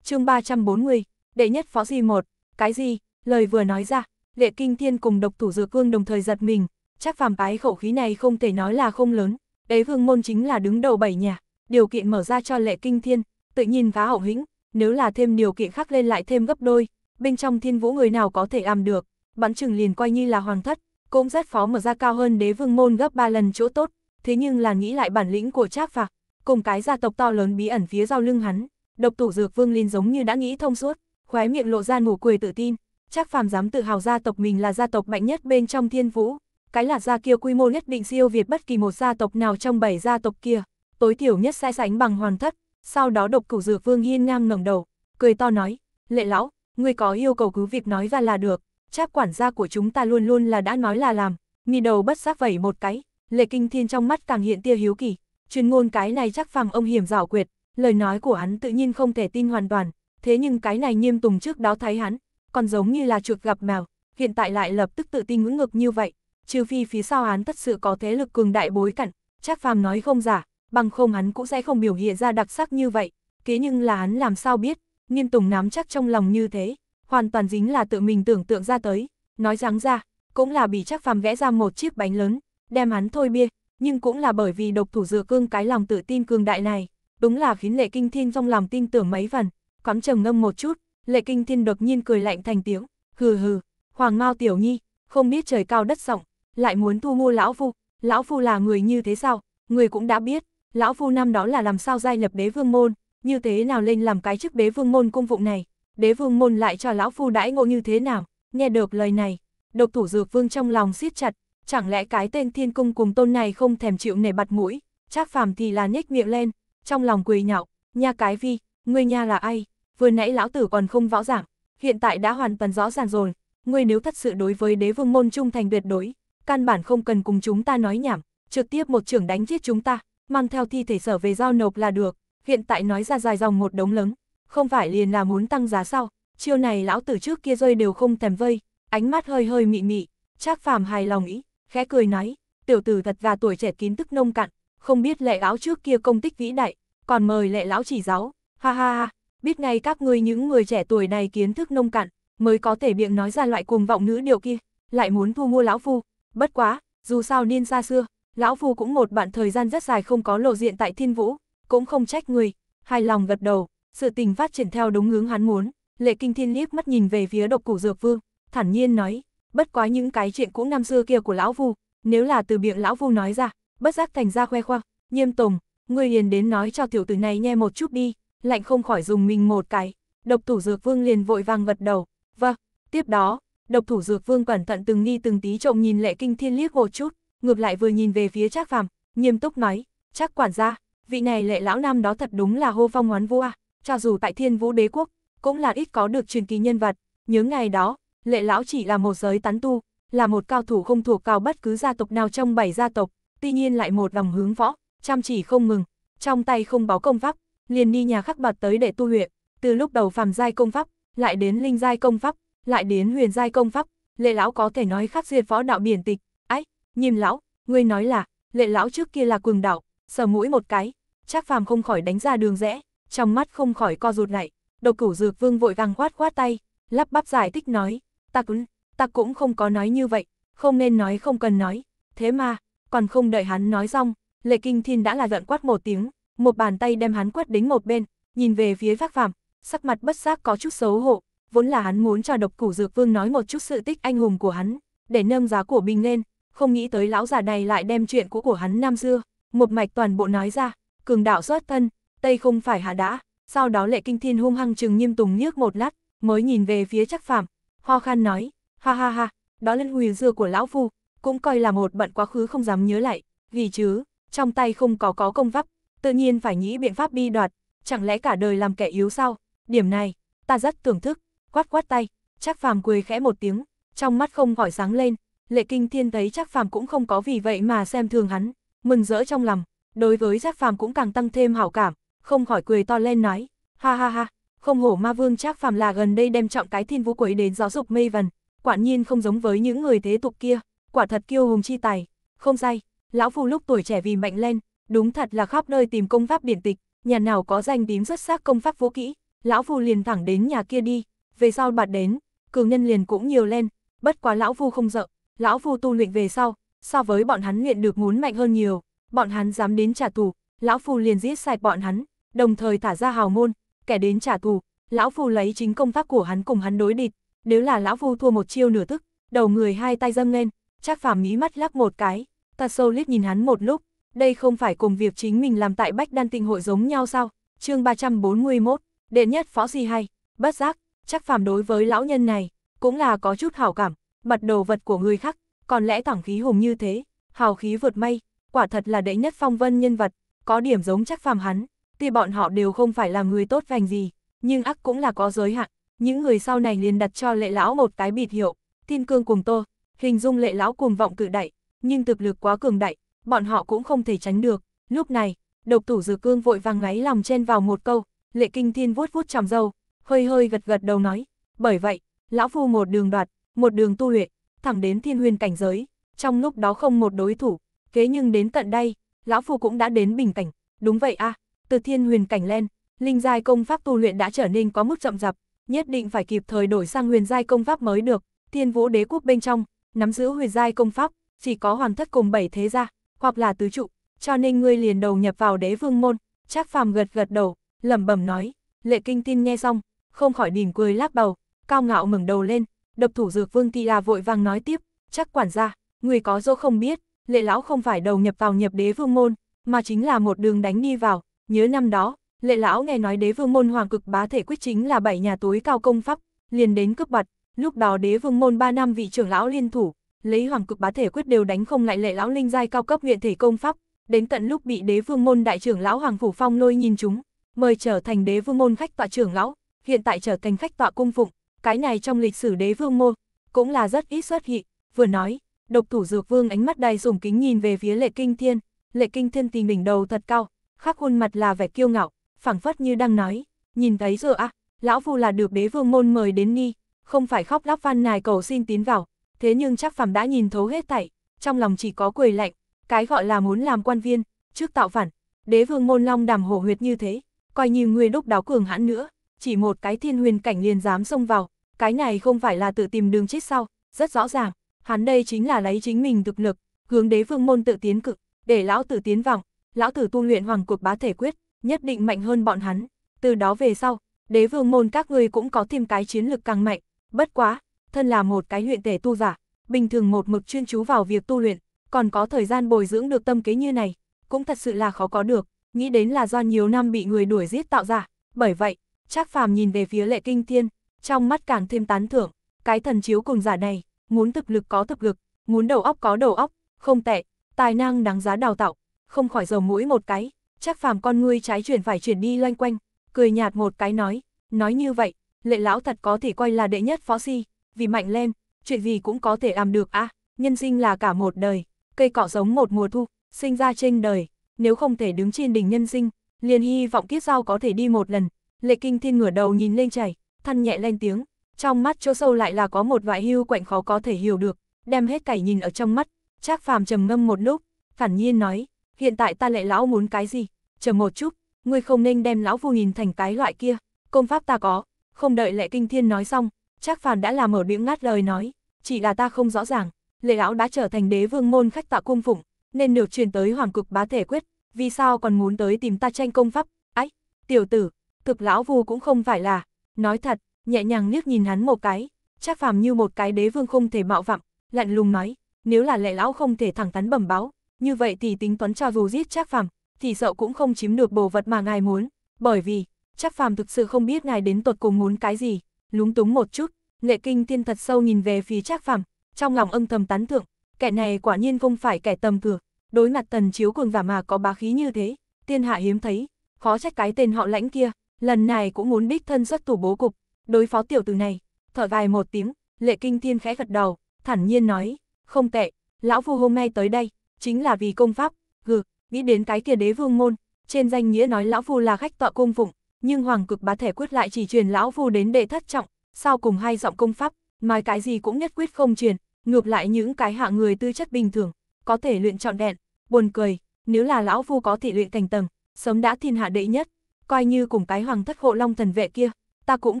chương 340, đệ nhất phó gì một, cái gì, lời vừa nói ra, lệ kinh thiên cùng độc thủ Dược cương đồng thời giật mình, chắc phàm Bái khẩu khí này không thể nói là không lớn, đế vương môn chính là đứng đầu bảy nhà, điều kiện mở ra cho lệ kinh thiên, tự nhiên phá hậu hĩnh, nếu là thêm điều kiện khác lên lại thêm gấp đôi, bên trong thiên vũ người nào có thể làm được, bắn chừng liền quay như là hoàng thất, cũng rất phó mở ra cao hơn đế vương môn gấp 3 lần chỗ tốt, thế nhưng là nghĩ lại bản lĩnh của Trác Phạc, cùng cái gia tộc to lớn bí ẩn phía sau lưng hắn, độc thủ dược Vương Linh giống như đã nghĩ thông suốt, khóe miệng lộ ra nụ cười tự tin, Trác Phàm dám tự hào gia tộc mình là gia tộc mạnh nhất bên trong Thiên Vũ, cái là gia kia quy mô nhất định siêu việt bất kỳ một gia tộc nào trong bảy gia tộc kia, tối thiểu nhất sai sánh bằng hoàn thất, sau đó độc cửu dược Vương Hiên ngang ngẩng đầu, cười to nói, "Lệ lão, ngươi có yêu cầu cứ việc nói ra là được, Trác quản gia của chúng ta luôn luôn là đã nói là làm." Mi đầu bất giác vẩy một cái, Lệ Kinh Thiên trong mắt càng hiện tia hiếu kỳ, Truyền ngôn cái này chắc phàm ông hiểm giảo quyệt, lời nói của hắn tự nhiên không thể tin hoàn toàn, thế nhưng cái này nghiêm tùng trước đó thấy hắn, còn giống như là chuột gặp mèo, hiện tại lại lập tức tự tin ngưỡng ngực như vậy, trừ phi phía sau hắn thật sự có thế lực cường đại bối cảnh. chắc phàm nói không giả, bằng không hắn cũng sẽ không biểu hiện ra đặc sắc như vậy, kế nhưng là hắn làm sao biết, nghiêm tùng nắm chắc trong lòng như thế, hoàn toàn dính là tự mình tưởng tượng ra tới, nói ráng ra, cũng là bị chắc phàm vẽ ra một chiếc bánh lớn, đem hắn thôi bia, nhưng cũng là bởi vì độc thủ dừa cương cái lòng tự tin cường đại này, đúng là khiến lệ kinh thiên trong lòng tin tưởng mấy phần, quắm trầm ngâm một chút, lệ kinh thiên đột nhiên cười lạnh thành tiếng, hừ hừ, hoàng mao tiểu nhi, không biết trời cao đất rộng, lại muốn thu mua lão phu, lão phu là người như thế sao, người cũng đã biết, lão phu năm đó là làm sao giai lập đế vương môn, như thế nào lên làm cái chức đế vương môn cung vụ này, đế vương môn lại cho lão phu đãi ngộ như thế nào, nghe được lời này, độc thủ dược vương trong lòng siết chặt, chẳng lẽ cái tên thiên cung cùng tôn này không thèm chịu nể bặt mũi, Trác phàm thì là nhếch miệng lên, trong lòng quỳ nhạo, nha cái vi, ngươi nha là ai, vừa nãy lão tử còn không võ giảng, hiện tại đã hoàn toàn rõ ràng rồi, ngươi nếu thật sự đối với đế vương môn trung thành tuyệt đối, căn bản không cần cùng chúng ta nói nhảm, trực tiếp một trưởng đánh giết chúng ta, mang theo thi thể sở về giao nộp là được, hiện tại nói ra dài dòng một đống lớn, không phải liền là muốn tăng giá sao, chiêu này lão tử trước kia rơi đều không thèm vây, ánh mắt hơi hơi mị mị, Trác phàm hài lòng ý, khẽ cười nói, tiểu tử thật là tuổi trẻ kiến thức nông cạn, không biết lệ lão trước kia công tích vĩ đại, còn mời lệ lão chỉ giáo, ha ha ha, biết ngay các ngươi những người trẻ tuổi này kiến thức nông cạn, mới có thể miệng nói ra loại cuồng vọng nữ điều kia, lại muốn thu mua lão phu, bất quá, dù sao niên xa xưa, lão phu cũng một bạn thời gian rất dài không có lộ diện tại thiên vũ, cũng không trách người, hài lòng gật đầu, sự tình phát triển theo đúng hướng hắn muốn, lệ kinh thiên liếc mắt nhìn về phía độc củ dược vương, thản nhiên nói, bất quá những cái chuyện cũ năm xưa kia của lão vu, nếu là từ miệng lão vu nói ra, bất giác thành ra khoe khoang, Nghiêm Tùng, ngươi liền đến nói cho tiểu tử này nghe một chút đi, lạnh không khỏi dùng mình một cái, độc thủ dược vương liền vội vàng gật đầu, vâng, tiếp đó, độc thủ dược vương cẩn thận từng nghi từng tí trộm nhìn lệ kinh thiên liếc một chút, ngược lại vừa nhìn về phía trác phàm, nghiêm túc nói, trác quản gia, vị này lệ lão nam đó thật đúng là hô phong hoán vua cho dù tại thiên vũ đế quốc, cũng là ít có được truyền kỳ nhân vật, nhớ ngày đó, lệ lão chỉ là một giới tán tu, là một cao thủ không thuộc cao bất cứ gia tộc nào trong bảy gia tộc, tuy nhiên lại một lòng hướng võ, chăm chỉ không ngừng, trong tay không báo công pháp, liền đi nhà khắc bạt tới để tu luyện, từ lúc đầu phàm giai công pháp, lại đến linh giai công pháp, lại đến huyền giai công pháp, lệ lão có thể nói khắc duyệt võ đạo biển tịch, ấy, nhìn lão, ngươi nói là, lệ lão trước kia là cường đạo, sờ mũi một cái, chắc phàm không khỏi đánh ra đường rẽ, trong mắt không khỏi co rụt lại, độc cửu dược vương vội vàng khoát khoát tay, lắp bắp giải thích nói, ta cũng, ta cũng không có nói như vậy, không nên nói không cần nói, thế mà, còn không đợi hắn nói xong, lệ kinh thiên đã là giận quát một tiếng, một bàn tay đem hắn quát đến một bên, nhìn về phía vác phạm, sắc mặt bất giác có chút xấu hổ, vốn là hắn muốn cho độc củ dược vương nói một chút sự tích anh hùng của hắn, để nâng giá của mình lên, không nghĩ tới lão già này lại đem chuyện cũ của hắn năm xưa, một mạch toàn bộ nói ra, cường đạo xuất thân, tây không phải hạ đã, sau đó lệ kinh thiên hung hăng trừng nghiêm tùng nhước một lát, mới nhìn về phía chắc phạm, ho khan nói, ha ha ha, đó là hùi dưa của lão phu, cũng coi là một bận quá khứ không dám nhớ lại, vì chứ, trong tay không có có công pháp, tự nhiên phải nghĩ biện pháp bi đoạt, chẳng lẽ cả đời làm kẻ yếu sao, điểm này, ta rất tưởng thức, quát quát tay, chắc phàm cười khẽ một tiếng, trong mắt không gọi sáng lên, lệ kinh thiên thấy chắc phàm cũng không có vì vậy mà xem thường hắn, mừng rỡ trong lòng, đối với chắc phàm cũng càng tăng thêm hảo cảm, không khỏi cười to lên nói, ha ha ha, không hổ ma vương chắc Phàm là gần đây đem trọng cái thiên vũ quấy đến giáo dục mê vần, quả nhiên không giống với những người thế tục kia, quả thật kiêu hùng chi tài, không sai, lão phu lúc tuổi trẻ vì mạnh lên, đúng thật là khắp nơi tìm công pháp biển tịch, nhà nào có danh tím rất xác công pháp vũ kỹ, lão phu liền thẳng đến nhà kia đi, về sau bạt đến, cường nhân liền cũng nhiều lên, bất quá lão phu không sợ, lão phu tu luyện về sau, so với bọn hắn luyện được muốn mạnh hơn nhiều, bọn hắn dám đến trả thù, lão phu liền giết sạch bọn hắn, đồng thời thả ra hào môn, kẻ đến trả thù, lão phu lấy chính công pháp của hắn cùng hắn đối địch, nếu là lão phu thua một chiêu nửa tức, đầu người hai tay dâng lên, chắc phàm mí mắt lắp một cái, ta sâu Lít nhìn hắn một lúc, đây không phải cùng việc chính mình làm tại Bách Đan Tinh Hội giống nhau sao, chương 341, đệ nhất phó gì hay, bất giác, chắc phàm đối với lão nhân này, cũng là có chút hảo cảm, mặt đồ vật của người khác, còn lẽ thẳng khí hùng như thế, hào khí vượt mây, quả thật là đệ nhất phong vân nhân vật, có điểm giống chắc phàm hắn, Tuy bọn họ đều không phải là người tốt lành gì, nhưng ác cũng là có giới hạn. Những người sau này liền đặt cho lệ lão một cái biệt hiệu, thiên cương cùng tô, hình dung lệ lão cùng vọng cự đại, nhưng thực lực quá cường đại, bọn họ cũng không thể tránh được. Lúc này, độc thủ dư cương vội vàng ngáy lòng chen vào một câu, lệ kinh thiên vuốt vuốt chằm dâu, hơi hơi gật gật đầu nói, bởi vậy, lão phu một đường đoạt, một đường tu luyện, thẳng đến thiên huyền cảnh giới, trong lúc đó không một đối thủ, kế nhưng đến tận đây, lão phu cũng đã đến bình cảnh, đúng vậy a à, từ thiên huyền cảnh lên, linh giai công pháp tu luyện đã trở nên có mức chậm dập, nhất định phải kịp thời đổi sang huyền giai công pháp mới được. Thiên Vũ Đế quốc bên trong, nắm giữ huyền giai công pháp, chỉ có hoàn thất cùng bảy thế gia, hoặc là tứ trụ, cho nên ngươi liền đầu nhập vào đế vương môn. Trác Phàm gật gật đầu, lẩm bẩm nói, Lệ Kinh Tin nghe xong, không khỏi mỉm cười lắc đầu, cao ngạo ngẩng đầu lên, độc thủ dược vương Tỳ La vội vàng nói tiếp, "Chắc quản gia, người có dỗ không biết, Lệ lão không phải đầu nhập vào nhập đế vương môn, mà chính là một đường đánh đi vào, Nhớ năm đó, lệ lão nghe nói đế vương môn hoàng cực bá thể quyết chính là bảy nhà tối cao công pháp, liền đến cướp bặt, lúc đó đế vương môn ba năm vị trưởng lão liên thủ, lấy hoàng cực bá thể quyết đều đánh không lại lệ lão linh giai cao cấp nguyện thể công pháp, đến tận lúc bị đế vương môn đại trưởng lão hoàng phủ phong lôi nhìn chúng, mời trở thành đế vương môn khách tọa trưởng lão, hiện tại trở thành khách tọa cung phụng, cái này trong lịch sử đế vương môn cũng là rất ít xuất hiện, vừa nói, độc thủ dược vương ánh mắt đầy sùng kính nhìn về phía lệ kinh thiên, lệ kinh thiên tình mình đầu thật cao, khắc khuôn mặt là vẻ kiêu ngạo, phảng phất như đang nói, nhìn thấy rồi à, lão phu là được đế vương môn mời đến ni, không phải khóc lóc van nài cầu xin tiến vào, thế nhưng chắc phẩm đã nhìn thấu hết thảy, trong lòng chỉ có cười lạnh, cái gọi là muốn làm quan viên, trước tạo phản, đế vương môn long đàm hổ huyệt như thế, coi như ngươi đúc đáo cường hãn nữa, chỉ một cái thiên huyền cảnh liền dám xông vào, cái này không phải là tự tìm đường chết sau, rất rõ ràng, hắn đây chính là lấy chính mình thực lực, hướng đế vương môn tự tiến cực, để lão tự tiến vọng lão tử tu luyện hoàng cuộc bá thể quyết, nhất định mạnh hơn bọn hắn. Từ đó về sau, đế vương môn các ngươi cũng có thêm cái chiến lực càng mạnh. Bất quá, thân là một cái luyện thể tu giả, bình thường một mực chuyên chú vào việc tu luyện, còn có thời gian bồi dưỡng được tâm kế như này, cũng thật sự là khó có được, nghĩ đến là do nhiều năm bị người đuổi giết tạo ra. Bởi vậy, Trác Phàm nhìn về phía Lệ Kinh Thiên, trong mắt càng thêm tán thưởng, cái thần chiếu cùng giả này, muốn thực lực có thực lực, muốn đầu óc có đầu óc, không tệ, tài năng đáng giá đào tạo không khỏi dầu mũi một cái, chắc phàm con ngươi trái chuyển phải chuyển đi loanh quanh, cười nhạt một cái nói, nói như vậy, lệ lão thật có thể coi là đệ nhất phó si, vì mạnh lem, chuyện gì cũng có thể làm được à, nhân sinh là cả một đời, cây cọ giống một mùa thu, sinh ra trên đời, nếu không thể đứng trên đỉnh nhân sinh, liền hy vọng kiếp sau có thể đi một lần, lệ kinh thiên ngửa đầu nhìn lên chảy, thân nhẹ lên tiếng, trong mắt chỗ sâu lại là có một vài hưu quạnh khó có thể hiểu được, đem hết cảnh nhìn ở trong mắt, chắc Phàm trầm ngâm một lúc, phản nhiên nói, hiện tại ta lại lão muốn cái gì? Chờ một chút, ngươi không nên đem lão vu nhìn thành cái loại kia, công pháp ta có, không đợi lệ kinh thiên nói xong, chắc Phàm đã làm ở miệng ngắt lời nói, chỉ là ta không rõ ràng, lệ lão đã trở thành đế vương môn khách tạ cung phụng, nên được truyền tới hoàng cực bá thể quyết, vì sao còn muốn tới tìm ta tranh công pháp, ách, tiểu tử, thực lão vu cũng không phải là, nói thật, nhẹ nhàng liếc nhìn hắn một cái, chắc Phàm như một cái đế vương không thể mạo phạm, lạnh lùng nói, nếu là lệ lão không thể thẳng thắn bẩm báo, như vậy thì tính toán cho dù giết Trác Phàm, thì sợ cũng không chiếm được bồ vật mà ngài muốn, bởi vì Trác Phàm thực sự không biết ngài đến tột cùng muốn cái gì, lúng túng một chút, Lệ Kinh thiên thật sâu nhìn về phía Trác Phàm, trong lòng âm thầm tán thưởng, kẻ này quả nhiên không phải kẻ tầm thường, đối mặt tần chiếu cường giả mà có bá khí như thế, tiên hạ hiếm thấy, khó trách cái tên họ lãnh kia, lần này cũng muốn đích thân xuất thủ bố cục, đối phó tiểu tử này, thở dài một tiếng, Lệ Kinh thiên khẽ gật đầu, thản nhiên nói, không tệ, lão phu hôm nay tới đây, chính là vì công pháp, gừ, nghĩ đến cái kia đế vương môn, trên danh nghĩa nói lão phu là khách tọa cung phụng, nhưng hoàng cực bá thể quyết lại chỉ truyền lão phu đến đệ thất trọng, sau cùng hai giọng công pháp, mà cái gì cũng nhất quyết không truyền, ngược lại những cái hạ người tư chất bình thường, có thể luyện trọn đẹn, buồn cười, nếu là lão phu có thị luyện thành tầng, sớm đã thiên hạ đệ nhất, coi như cùng cái hoàng thất hộ long thần vệ kia, ta cũng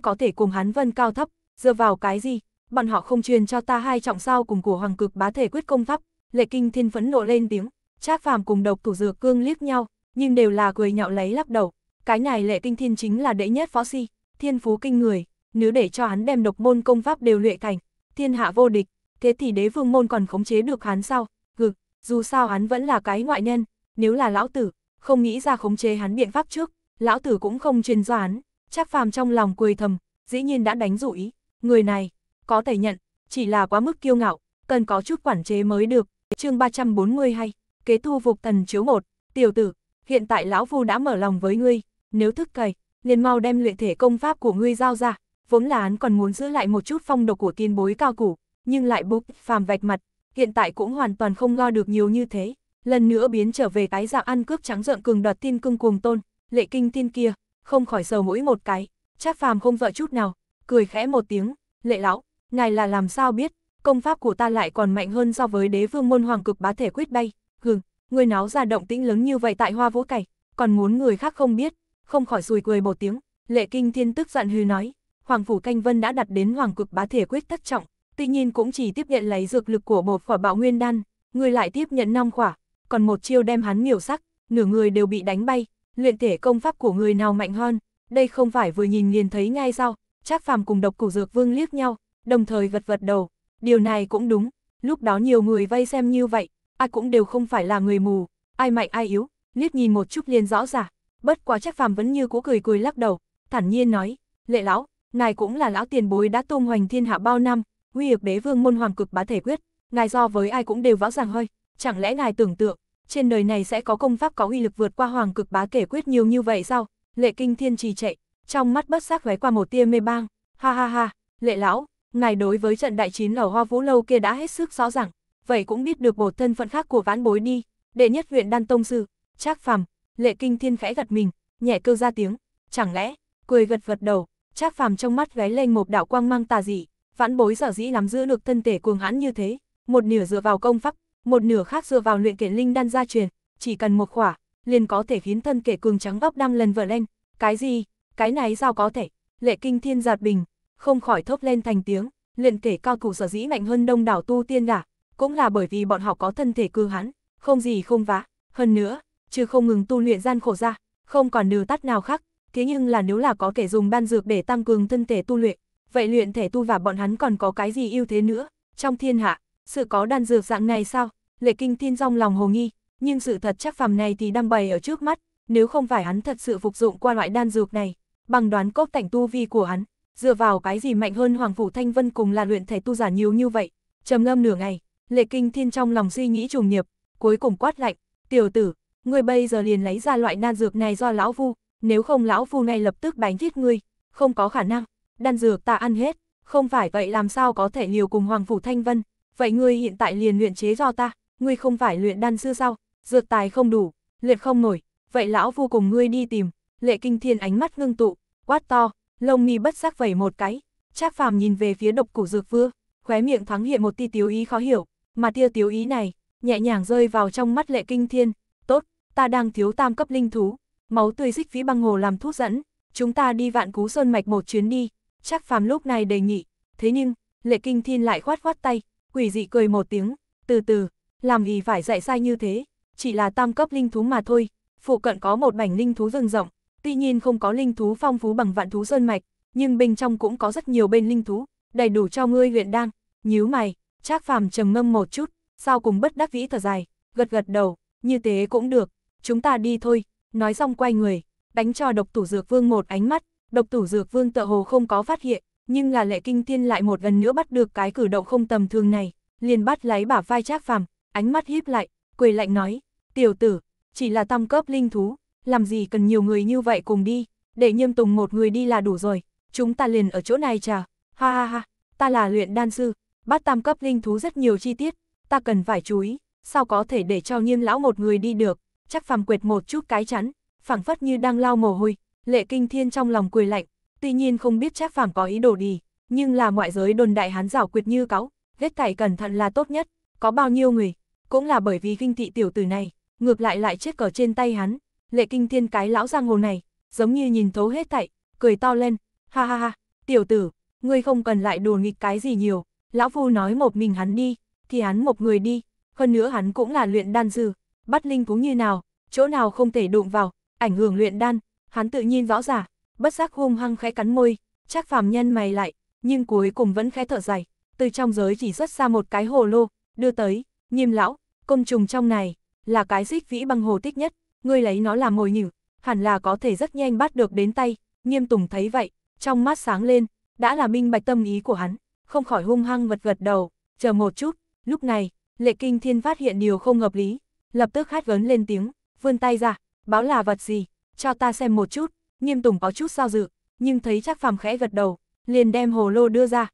có thể cùng hắn vân cao thấp, dựa vào cái gì, bọn họ không truyền cho ta hai trọng sao cùng của hoàng cực bá thể quyết công pháp, Lệ Kinh Thiên phẫn nộ lên tiếng, Trác Phàm cùng Độc Thủ Dược Cương liếc nhau, nhưng đều là cười nhạo lấy lắc đầu. Cái này Lệ Kinh Thiên chính là đệ nhất phó si, thiên phú kinh người, nếu để cho hắn đem độc môn công pháp đều luyện thành, thiên hạ vô địch, thế thì đế vương môn còn khống chế được hắn sao? Gực, dù sao hắn vẫn là cái ngoại nhân, nếu là lão tử, không nghĩ ra khống chế hắn biện pháp trước, lão tử cũng không truyền do hắn. Trác Phàm trong lòng cười thầm, dĩ nhiên đã đánh dụ ý, người này có thể nhận, chỉ là quá mức kiêu ngạo, cần có chút quản chế mới được chương 342, kế thu phục thần chiếu một, tiểu tử, hiện tại lão phu đã mở lòng với ngươi, nếu thức cày, liền mau đem luyện thể công pháp của ngươi giao ra, vốn là hắn còn muốn giữ lại một chút phong độ của tiên bối cao củ, nhưng lại bục phàm vạch mặt, hiện tại cũng hoàn toàn không lo được nhiều như thế, lần nữa biến trở về cái dạng ăn cướp trắng trợn cường đoạt tiên cưng cuồng tôn, lệ kinh tiên kia, không khỏi sầu mũi một cái, chắc phàm không vợ chút nào, cười khẽ một tiếng, lệ lão, ngài là làm sao biết, công pháp của ta lại còn mạnh hơn so với đế vương môn hoàng cực bá thể quyết bay, hừ, người náo ra động tĩnh lớn như vậy tại hoa vũ cải, còn muốn người khác không biết, không khỏi sùi cười một tiếng, lệ kinh thiên tức giận hừ nói, hoàng phủ canh vân đã đặt đến hoàng cực bá thể quyết thất trọng, tuy nhiên cũng chỉ tiếp nhận lấy dược lực của một quả bạo nguyên đan, người lại tiếp nhận năm quả, còn một chiêu đem hắn miểu sắc, nửa người đều bị đánh bay, luyện thể công pháp của người nào mạnh hơn, đây không phải vừa nhìn liền thấy ngay sao, Trác Phàm cùng độc củ dược vương liếc nhau, đồng thời gật gật đầu, Điều này cũng đúng, lúc đó nhiều người vây xem như vậy, ai cũng đều không phải là người mù, ai mạnh ai yếu, liếc nhìn một chút liền rõ ràng. Bất quá chắc phàm vẫn như cũ cười cười lắc đầu, thản nhiên nói, lệ lão, ngài cũng là lão tiền bối đã tôn hoành thiên hạ bao năm, nguy hiệp đế vương môn hoàng cực bá thể quyết, ngài do với ai cũng đều rõ ràng hơi, chẳng lẽ ngài tưởng tượng, trên đời này sẽ có công pháp có uy lực vượt qua hoàng cực bá kể quyết nhiều như vậy sao? Lệ kinh thiên trì chạy, trong mắt bất giác lóe qua một tia mê bang, ha ha ha, lệ lão, ngài đối với trận đại chiến ở Hoa Vũ Lâu kia đã hết sức rõ ràng, vậy cũng biết được một thân phận khác của vãn bối đi, đệ nhất huyện Đan Tông Sư, Trác Phàm lệ kinh thiên khẽ gật mình, nhẹ kêu ra tiếng, chẳng lẽ, cười gật gật đầu, Trác Phàm trong mắt gáy lên một đạo quang mang tà dị, vãn bối sở dĩ nắm giữ được thân thể cuồng hãn như thế, một nửa dựa vào công pháp, một nửa khác dựa vào luyện kiện linh đan gia truyền, chỉ cần một khỏa, liền có thể khiến thân kẻ cường trắng góc năm lần vở lên, cái gì, cái này sao có thể, lệ kinh thiên giạt bình, không khỏi thốt lên thành tiếng, luyện thể cao thủ sở dĩ mạnh hơn đông đảo tu tiên gả, cũng là bởi vì bọn họ có thân thể cư hãn, không gì không vã. hơn nữa, chứ không ngừng tu luyện gian khổ ra, không còn nừ tắt nào khác, thế nhưng là nếu là có kẻ dùng đan dược để tăng cường thân thể tu luyện, vậy luyện thể tu và bọn hắn còn có cái gì ưu thế nữa, trong thiên hạ, sự có đan dược dạng này sao, lệ kinh thiên rong lòng hồ nghi, nhưng sự thật chắc phàm này thì đang bày ở trước mắt, nếu không phải hắn thật sự phục dụng qua loại đan dược này, bằng đoán cốt cảnh tu vi của hắn, dựa vào cái gì mạnh hơn Hoàng Phủ Thanh Vân cùng là luyện thể tu giả nhiều như vậy. Trầm ngâm nửa ngày, Lệ Kinh Thiên trong lòng suy nghĩ trùng nghiệp, cuối cùng quát lạnh, tiểu tử, ngươi bây giờ liền lấy ra loại đan dược này do lão vu, nếu không lão vu ngay lập tức đánh giết ngươi, không có khả năng, đan dược ta ăn hết, không phải vậy làm sao có thể liều cùng Hoàng Phủ Thanh Vân, vậy ngươi hiện tại liền luyện chế do ta, ngươi không phải luyện đan sư sao, dược tài không đủ, luyện không nổi, vậy lão vu cùng ngươi đi tìm, lệ kinh thiên ánh mắt ngưng tụ, quát to, Lông mi bất giác vẩy một cái, Trác Phàm nhìn về phía độc cổ dược vương, khóe miệng thoáng hiện một tia tiếu ý khó hiểu, mà tia tiếu ý này, nhẹ nhàng rơi vào trong mắt Lệ Kinh Thiên, "Tốt, ta đang thiếu tam cấp linh thú, máu tươi xích phí băng hồ làm thuốc dẫn, chúng ta đi vạn cú sơn mạch một chuyến đi." Trác Phàm lúc này đề nghị, thế nhưng, Lệ Kinh Thiên lại khoát khoát tay, quỷ dị cười một tiếng, "Từ từ, làm gì phải dạy sai như thế, chỉ là tam cấp linh thú mà thôi, phụ cận có một mảnh linh thú rừng rộng, Tuy nhiên không có linh thú phong phú bằng vạn thú sơn mạch, nhưng bên trong cũng có rất nhiều bên linh thú, đầy đủ cho ngươi luyện đan. Nhíu mày, Trác Phàm trầm ngâm một chút, sau cùng bất đắc vĩ thở dài, gật gật đầu, như thế cũng được, chúng ta đi thôi. Nói xong quay người, đánh cho Độc Tủ Dược Vương một ánh mắt, Độc Tủ Dược Vương tựa hồ không có phát hiện, nhưng là Lệ Kinh Thiên lại một lần nữa bắt được cái cử động không tầm thường này, liền bắt lấy bả vai Trác Phàm, ánh mắt híp lại, cười lạnh nói: "Tiểu tử, chỉ là tam cấp linh thú, làm gì cần nhiều người như vậy cùng đi, để Nhâm Tùng một người đi là đủ rồi, chúng ta liền ở chỗ này chờ. ha ha ha, ta là luyện đan sư, bát tam cấp linh thú rất nhiều chi tiết, ta cần phải chú ý, sao có thể để cho Nghiêm lão một người đi được, chắc phàm Quyệt một chút cái chắn, phảng phất như đang lao mồ hôi, Lệ Kinh Thiên trong lòng cười lạnh, tuy nhiên không biết chắc phàm có ý đồ gì, nhưng là ngoại giới đồn đại hán giảo quyệt như cáo, hết thảy cẩn thận là tốt nhất, có bao nhiêu người, cũng là bởi vì kinh thị tiểu tử này, ngược lại lại chết cờ trên tay hắn, lệ kinh thiên cái lão giang hồ này, giống như nhìn thấu hết thảy, cười to lên, ha ha ha, tiểu tử, ngươi không cần lại đùa nghịch cái gì nhiều, lão phu nói một mình hắn đi, thì hắn một người đi, hơn nữa hắn cũng là luyện đan dư, bắt linh cũng như nào, chỗ nào không thể đụng vào, ảnh hưởng luyện đan, hắn tự nhiên rõ giả, bất giác hung hăng khẽ cắn môi, chắc phàm nhân mày lại, nhưng cuối cùng vẫn khẽ thở dài, từ trong giới chỉ xuất ra một cái hồ lô, đưa tới, nghiêm lão, công trùng trong này, là cái xích vĩ băng hồ tích nhất, ngươi lấy nó làm mồi nhử, hẳn là có thể rất nhanh bắt được đến tay, nghiêm tùng thấy vậy, trong mắt sáng lên, đã là minh bạch tâm ý của hắn, không khỏi hung hăng gật gật đầu, chờ một chút, lúc này, lệ kinh thiên phát hiện điều không hợp lý, lập tức hát vấn lên tiếng, vươn tay ra, báo là vật gì, cho ta xem một chút, nghiêm tùng có chút sao dự, nhưng thấy chắc phàm khẽ gật đầu, liền đem hồ lô đưa ra.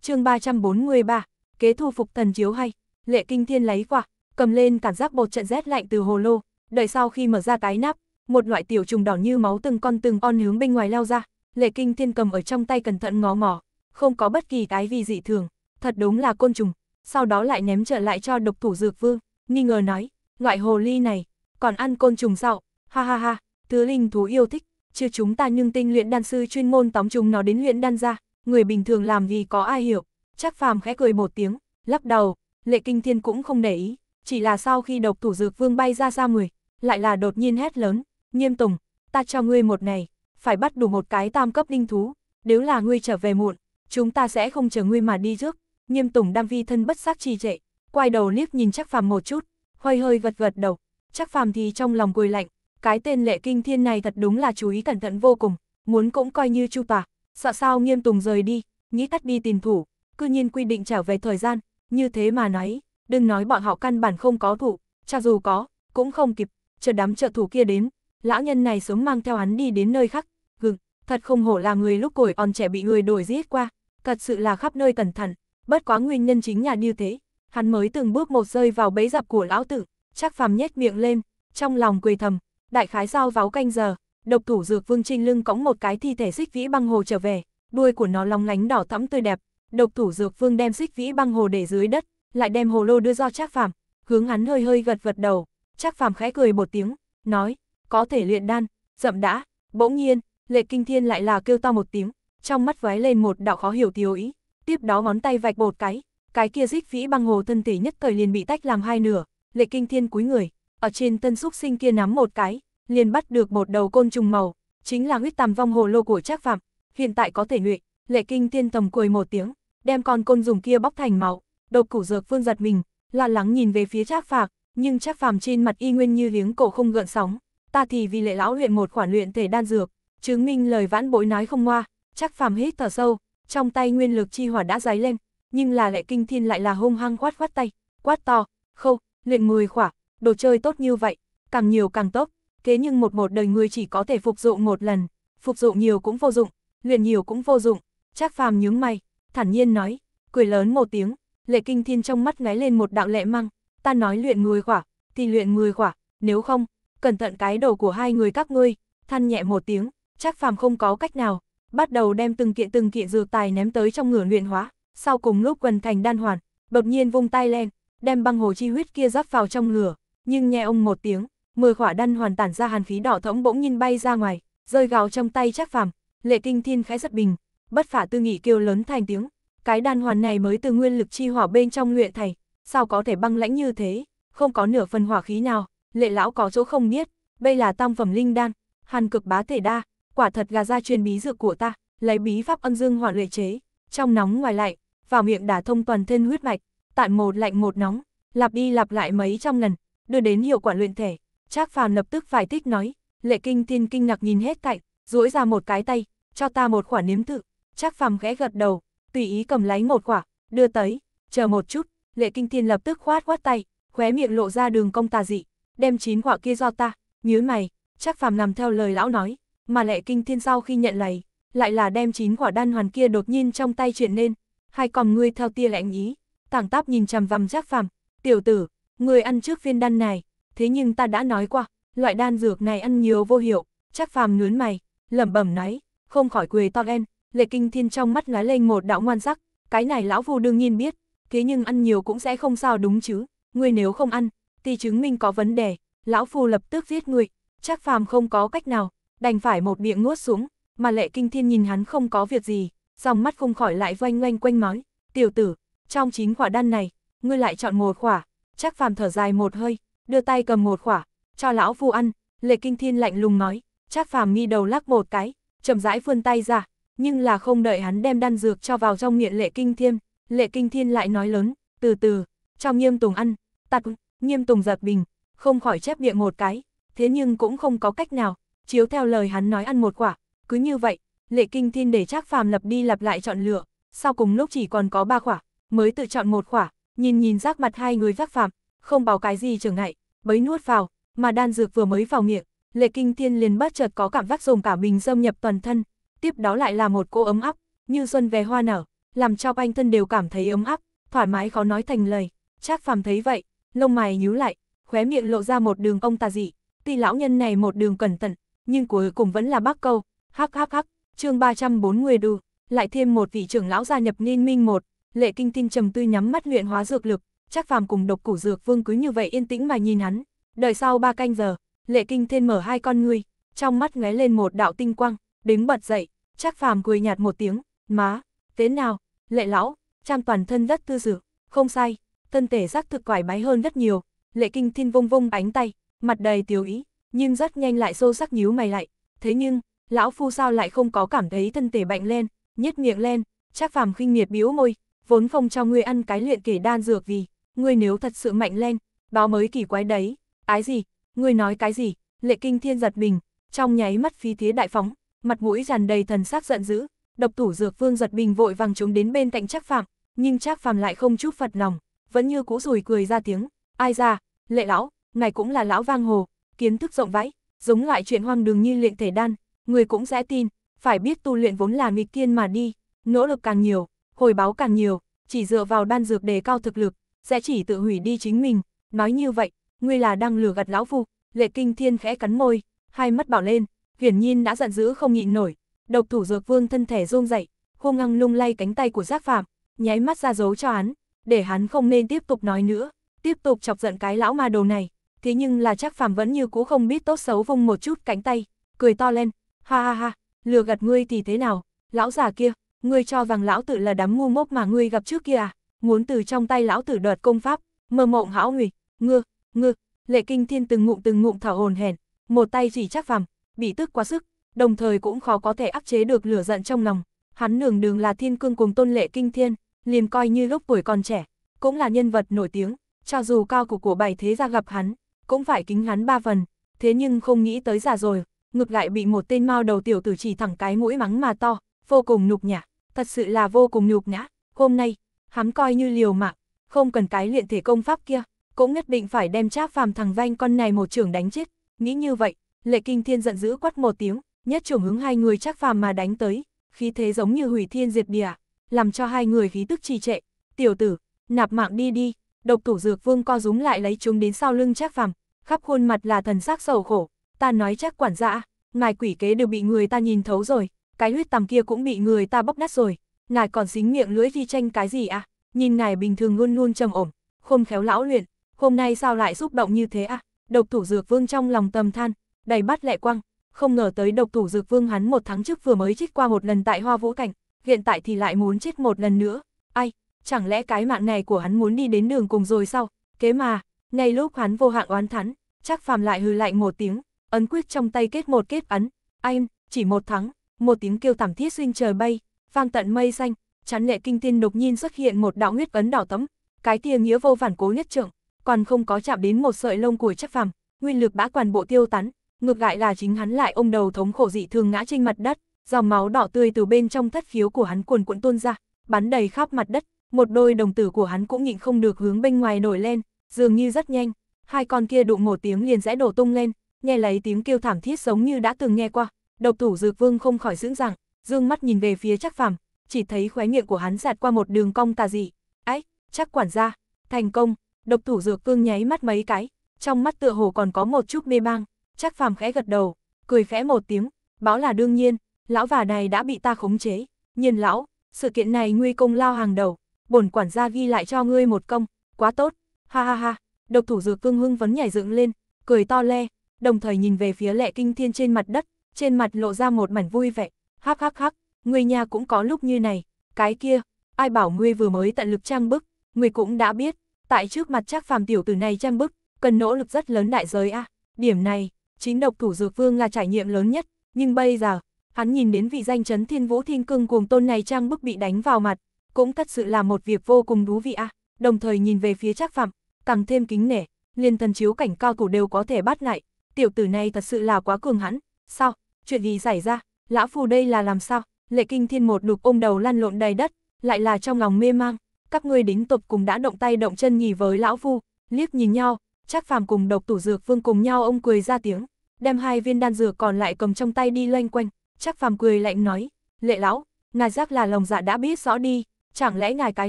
chương 343, kế thu phục thần chiếu hay, lệ kinh thiên lấy quả, cầm lên cảm giác bột trận rét lạnh từ hồ lô, đợi sau khi mở ra cái nắp, một loại tiểu trùng đỏ như máu từng con từng on hướng bên ngoài lao ra, Lệ Kinh Thiên cầm ở trong tay cẩn thận ngó ngỏ, không có bất kỳ cái gì dị thường, thật đúng là côn trùng, sau đó lại ném trở lại cho độc thủ dược vương, nghi ngờ nói, loại hồ ly này, còn ăn côn trùng sao, ha ha ha, thứ linh thú yêu thích, chứ chúng ta nhưng tinh luyện đan sư chuyên môn tóm chúng nó đến luyện đan ra, người bình thường làm gì có ai hiểu, chắc phàm khẽ cười một tiếng, lắc đầu, lệ kinh thiên cũng không để ý, chỉ là sau khi độc thủ dược vương bay ra xa mười lại là đột nhiên hét lớn, nghiêm tùng, ta cho ngươi một này, phải bắt đủ một cái tam cấp linh thú, nếu là ngươi trở về muộn, chúng ta sẽ không chờ ngươi mà đi trước. Nghiêm tùng đam vi thân bất giác trì trệ, quay đầu liếc nhìn chắc phàm một chút, hơi hơi gật gật đầu, chắc phàm thì trong lòng cười lạnh, cái tên lệ kinh thiên này thật đúng là chú ý cẩn thận vô cùng, muốn cũng coi như chu tà, sợ sao nghiêm tùng rời đi, nghĩ tắt đi tìm thủ, cư nhiên quy định trở về thời gian, như thế mà nói, đừng nói bọn họ căn bản không có thủ, cho dù có, cũng không kịp, chờ đám trợ thủ kia đến, lão nhân này sống mang theo hắn đi đến nơi khác, gừng, thật không hổ là người lúc cổi on trẻ bị người đổi giết qua, thật sự là khắp nơi cẩn thận, bất quá nguyên nhân chính là như thế, hắn mới từng bước một rơi vào bẫy dập của lão tử, chắc phàm nhét miệng lên, trong lòng cười thầm, đại khái giao váo canh giờ, độc thủ dược vương trinh lưng cõng một cái thi thể xích vĩ băng hồ trở về, đuôi của nó long lánh đỏ thẫm tươi đẹp, độc thủ dược vương đem xích vĩ băng hồ để dưới đất, lại đem hồ lô đưa cho trác phàm, hướng hắn hơi hơi gật gật đầu, Trác phàm khẽ cười một tiếng, nói, có thể luyện đan, dậm đã, bỗng nhiên, lệ kinh thiên lại là kêu to một tiếng, trong mắt vái lên một đạo khó hiểu tiêu ý, tiếp đó ngón tay vạch bột cái, cái kia dích vĩ băng hồ thân thể nhất thời liền bị tách làm hai nửa, lệ kinh thiên cúi người, ở trên tân xúc sinh kia nắm một cái, liền bắt được một đầu côn trùng màu, chính là huyết tàm vong hồ lô của Trác Phạm, hiện tại có thể luyện, Lệ Kinh thiên tầm cười một tiếng, đem con côn trùng kia bóc thành máu, độc củ dược vương giật mình, lo lắng nhìn về phía Trác Phạc, nhưng chắc phàm trên mặt y nguyên như liếng cổ không gợn sóng, ta thì vì lệ lão luyện một khoản luyện thể đan dược, chứng minh lời vãn bối nói không ngoa, chắc phàm hít thở sâu, trong tay nguyên lực chi hỏa đã giấy lên, nhưng là lệ kinh thiên lại là hung hăng quát quát tay, quát to, khâu, luyện mười khỏa, đồ chơi tốt như vậy, càng nhiều càng tốt, kế nhưng một một đời người chỉ có thể phục dụng một lần, phục dụng nhiều cũng vô dụng, luyện nhiều cũng vô dụng, chắc phàm nhướng mày, thản nhiên nói, cười lớn một tiếng, lệ kinh thiên trong mắt ngáy lên một đạo lệ măng, ta nói luyện người quả, thì luyện người quả, nếu không, cẩn thận cái đầu của hai người các ngươi, than nhẹ một tiếng, chắc phàm không có cách nào, bắt đầu đem từng kiện từng kiện dược tài ném tới trong ngửa luyện hóa, sau cùng lúc quần thành đan hoàn, đột nhiên vung tay lên, đem băng hồ chi huyết kia giáp vào trong lửa, nhưng nhẹ ông một tiếng, mười khỏa đan hoàn tản ra hàn khí đỏ thẫm bỗng nhiên bay ra ngoài, rơi gào trong tay chắc Phàm, Lệ Kinh Thiên khẽ rất bình, bất phả tư nghị kêu lớn thành tiếng, cái đan hoàn này mới từ nguyên lực chi hỏa bên trong luyện thành, sao có thể băng lãnh như thế, không có nửa phần hỏa khí nào, lệ lão có chỗ không biết, đây là tam phẩm linh đan, hàn cực bá thể đa, quả thật gà ra truyền bí dược của ta, lấy bí pháp ân dương hỏa luyện chế, trong nóng ngoài lạnh, vào miệng đả thông toàn thân huyết mạch, tại một lạnh một nóng, lặp đi lặp lại mấy trăm lần, đưa đến hiệu quả luyện thể. Trác Phàm lập tức phải thích nói, Lệ Kinh Tiên kinh ngạc nhìn hết tại, duỗi ra một cái tay, cho ta một quả nếm thử. Trác Phàm khẽ gật đầu, tùy ý cầm lấy một quả, đưa tới, chờ một chút, Lệ Kinh Thiên lập tức khoát khoát tay, khóe miệng lộ ra đường công tà dị, đem chín quả kia do ta, nhớ mày, chắc phàm làm theo lời lão nói, mà Lệ Kinh Thiên sau khi nhận lời, lại là đem chín quả đan hoàn kia đột nhiên trong tay chuyển lên, hai còng ngươi theo tia lạnh ý, tảng táp nhìn chằm vằm chắc phàm, tiểu tử, ngươi ăn trước viên đan này, thế nhưng ta đã nói qua, loại đan dược này ăn nhiều vô hiệu, chắc phàm nướn mày, lẩm bẩm nói, không khỏi quỳ to ghen, Lệ Kinh Thiên trong mắt lóe lên một đạo ngoan sắc, cái này lão phù đương nhiên biết, thế nhưng ăn nhiều cũng sẽ không sao đúng chứ, ngươi nếu không ăn, thì chứng minh có vấn đề, lão phu lập tức giết ngươi, chắc phàm không có cách nào, đành phải một miệng nuốt xuống, mà lệ kinh thiên nhìn hắn không có việc gì, dòng mắt không khỏi lại doanh ngoanh quanh nói, tiểu tử, trong chín quả đan này, ngươi lại chọn một quả, chắc phàm thở dài một hơi, đưa tay cầm một quả, cho lão phu ăn, lệ kinh thiên lạnh lùng nói, chắc phàm nghi đầu lắc một cái, chậm rãi vươn tay ra, nhưng là không đợi hắn đem đan dược cho vào trong miệng lệ kinh thiên, Lệ Kinh Thiên lại nói lớn, từ từ, trong nghiêm tùng ăn, tạt, nghiêm tùng giật bình, không khỏi chép miệng một cái, thế nhưng cũng không có cách nào, chiếu theo lời hắn nói ăn một quả, cứ như vậy, Lệ Kinh Thiên để Trác Phàm lập đi lặp lại chọn lựa, sau cùng lúc chỉ còn có ba quả, mới tự chọn một quả, nhìn nhìn rác mặt hai người Trác Phàm, không báo cái gì trở ngại, bấy nuốt vào, mà đan dược vừa mới vào miệng, Lệ Kinh Thiên liền bất chợt có cảm giác dùng cả bình xâm nhập toàn thân, tiếp đó lại là một cô ấm áp, như xuân về hoa nở, làm cho banh thân đều cảm thấy ấm áp, thoải mái khó nói thành lời. Trác phàm thấy vậy, lông mày nhíu lại, khóe miệng lộ ra một đường ông ta dị, tuy lão nhân này một đường cẩn thận, nhưng cuối cùng vẫn là bác câu, hắc hắc hắc, chương 340 đù, lại thêm một vị trưởng lão gia nhập Niên Minh một, Lệ Kinh Tinh trầm tư nhắm mắt luyện hóa dược lực, Trác Phàm cùng Độc Củ Dược Vương cứ như vậy yên tĩnh mà nhìn hắn. Đợi sau ba canh giờ, Lệ Kinh Thiên mở hai con ngươi, trong mắt lóe lên một đạo tinh quang, đứng bật dậy, Trác Phàm cười nhạt một tiếng, "Má, Thế nào, lệ lão, cham toàn thân đất tư dự, không sai, thân thể giác thực quải bái hơn rất nhiều, lệ kinh thiên vung vung ánh tay, mặt đầy tiểu ý, nhưng rất nhanh lại sâu sắc nhíu mày lại, thế nhưng, lão phu sao lại không có cảm thấy thân thể bệnh lên, nhếch miệng lên, chắc phàm khinh miệt bĩu môi, vốn không cho ngươi ăn cái luyện kể đan dược vì ngươi nếu thật sự mạnh lên, báo mới kỳ quái đấy, ái gì, ngươi nói cái gì, lệ kinh thiên giật mình, trong nháy mắt phi thế đại phóng, mặt mũi tràn đầy thần sắc giận dữ, độc thủ dược vương giật bình vội vàng trốn đến bên cạnh Trác phạm nhưng Trác phạm lại không chút phật lòng, vẫn như cũ rùi cười ra tiếng, "Ai ra, Lệ lão, ngài cũng là lão vang hồ, kiến thức rộng vãi, giống loại chuyện hoang đường như luyện thể đan, người cũng dễ tin, phải biết tu luyện vốn là nghịch tiên mà đi, nỗ lực càng nhiều, hồi báo càng nhiều, chỉ dựa vào đan dược đề cao thực lực, sẽ chỉ tự hủy đi chính mình." Nói như vậy, ngươi là đang lừa gạt lão phu, Lệ Kinh Thiên khẽ cắn môi, hai mắt bảo lên, hiển nhiên đã giận dữ không nhịn nổi, độc thủ dược vương thân thể rung dậy, hung hăng lung lay cánh tay của giác phạm, nháy mắt ra dấu cho hắn, để hắn không nên tiếp tục nói nữa, tiếp tục chọc giận cái lão ma đồ này. Thế nhưng là chắc phạm vẫn như cũ không biết tốt xấu vùng một chút cánh tay, cười to lên, ha ha ha, lừa gạt ngươi thì thế nào, lão già kia, ngươi cho rằng lão tử là đám ngu ngốc mà ngươi gặp trước kia à, muốn từ trong tay lão tử đoạt công pháp, mơ mộng hão nguy, ngư, ngư, lệ kinh thiên từng ngụm từng ngụm thở hồn hển, một tay chỉ chắc phạm bị tức quá sức, đồng thời cũng khó có thể áp chế được lửa giận trong lòng. Hắn nường đường là thiên cương cùng tôn lệ kinh thiên, liền coi như lúc tuổi còn trẻ, cũng là nhân vật nổi tiếng, cho dù cao của của bảy thế gia gặp hắn, cũng phải kính hắn ba phần, thế nhưng không nghĩ tới già rồi, ngược lại bị một tên mao đầu tiểu tử chỉ thẳng cái mũi mắng mà to, vô cùng nhục nhã, thật sự là vô cùng nhục nhã, hôm nay, hắn coi như liều mạng, không cần cái luyện thể công pháp kia, cũng nhất định phải đem cháp phàm thằng danh con này một trưởng đánh chết, nghĩ như vậy, lệ kinh thiên giận dữ quát một tiếng, Nhất trùng hứng hai người chắc phàm mà đánh tới, khí thế giống như hủy thiên diệt địa, làm cho hai người khí tức trì trệ. Tiểu tử, nạp mạng đi đi, độc thủ dược vương co rúm lại lấy chúng đến sau lưng chắc phàm, khắp khuôn mặt là thần sắc sầu khổ. Ta nói chắc quản gia, ngài quỷ kế đều bị người ta nhìn thấu rồi, cái huyết tầm kia cũng bị người ta bóc nát rồi, ngài còn xính miệng lưỡi thi tranh cái gì à? Nhìn ngài bình thường luôn luôn trầm ổn, khôn khéo lão luyện, hôm nay sao lại xúc động như thế à? Độc thủ dược vương trong lòng tầm than, đầy bắt lệ quăng, không ngờ tới độc thủ dược vương hắn một tháng trước vừa mới chết qua một lần tại hoa vũ cảnh, hiện tại thì lại muốn chết một lần nữa. Ai, chẳng lẽ cái mạng này của hắn muốn đi đến đường cùng rồi sao? Kế mà, ngay lúc hắn vô hạn oán thắn, chắc phàm lại hư lạnh một tiếng, ấn quyết trong tay kết một kết ấn. Ai? chỉ một tháng, một tiếng kêu thảm thiết xuyên trời bay, vang tận mây xanh, chán lệ kinh tiên đột nhiên xuất hiện một đạo huyết ấn đỏ tấm, cái tia nghĩa vô phản cố nhất trượng, còn không có chạm đến một sợi lông của chắc phàm, nguyên lực bã toàn bộ tiêu tán, ngược lại là chính hắn lại ông đầu thống khổ dị thường ngã trên mặt đất, dòng máu đỏ tươi từ bên trong thất khiếu của hắn cuồn cuộn tuôn ra, bắn đầy khắp mặt đất, một đôi đồng tử của hắn cũng nhịn không được hướng bên ngoài nổi lên, dường như rất nhanh, hai con kia đụng một tiếng liền rẽ đổ tung lên, nghe lấy tiếng kêu thảm thiết giống như đã từng nghe qua, độc thủ dược vương không khỏi dưỡng rằng, dương mắt nhìn về phía chắc phàm, chỉ thấy khóe miệng của hắn giạt qua một đường cong tà dị, ách, chắc quản ra, thành công, độc thủ dược vương nháy mắt mấy cái, trong mắt tựa hồ còn có một chút mê mang, Trác phàm khẽ gật đầu, cười khẽ một tiếng, báo là đương nhiên, lão và này đã bị ta khống chế, Nhìn lão, sự kiện này nguy công lao hàng đầu, bổn quản gia ghi lại cho ngươi một công, quá tốt, ha ha ha, độc thủ dược cương hưng vấn nhảy dựng lên, cười to le, đồng thời nhìn về phía lệ kinh thiên trên mặt đất, trên mặt lộ ra một mảnh vui vẻ, hắc hắc hắc, ngươi nhà cũng có lúc như này, cái kia, ai bảo ngươi vừa mới tận lực trang bức, ngươi cũng đã biết, tại trước mặt chắc phàm tiểu tử này trang bức, cần nỗ lực rất lớn đại giới a điểm này, chính độc thủ dược vương là trải nghiệm lớn nhất, nhưng bây giờ, hắn nhìn đến vị danh chấn thiên vũ thiên cương cuồng tôn này trang bức bị đánh vào mặt, cũng thật sự là một việc vô cùng đú vị a à. đồng thời nhìn về phía trác phạm, càng thêm kính nể, liên thần chiếu cảnh cao thủ đều có thể bắt lại, tiểu tử này thật sự là quá cường hãn, sao, chuyện gì xảy ra, lão phù đây là làm sao, lệ kinh thiên một đục ôm đầu lăn lộn đầy đất, lại là trong lòng mê mang, các ngươi đính tộc cùng đã động tay động chân nhì với lão phu, liếc nhìn nhau, Trác Phàm cùng độc tủ dược vương cùng nhau ông cười ra tiếng, đem hai viên đan dược còn lại cầm trong tay đi loanh quanh. Trác Phàm cười lạnh nói, lệ lão, ngài giác là lòng dạ đã biết rõ đi, chẳng lẽ ngài cái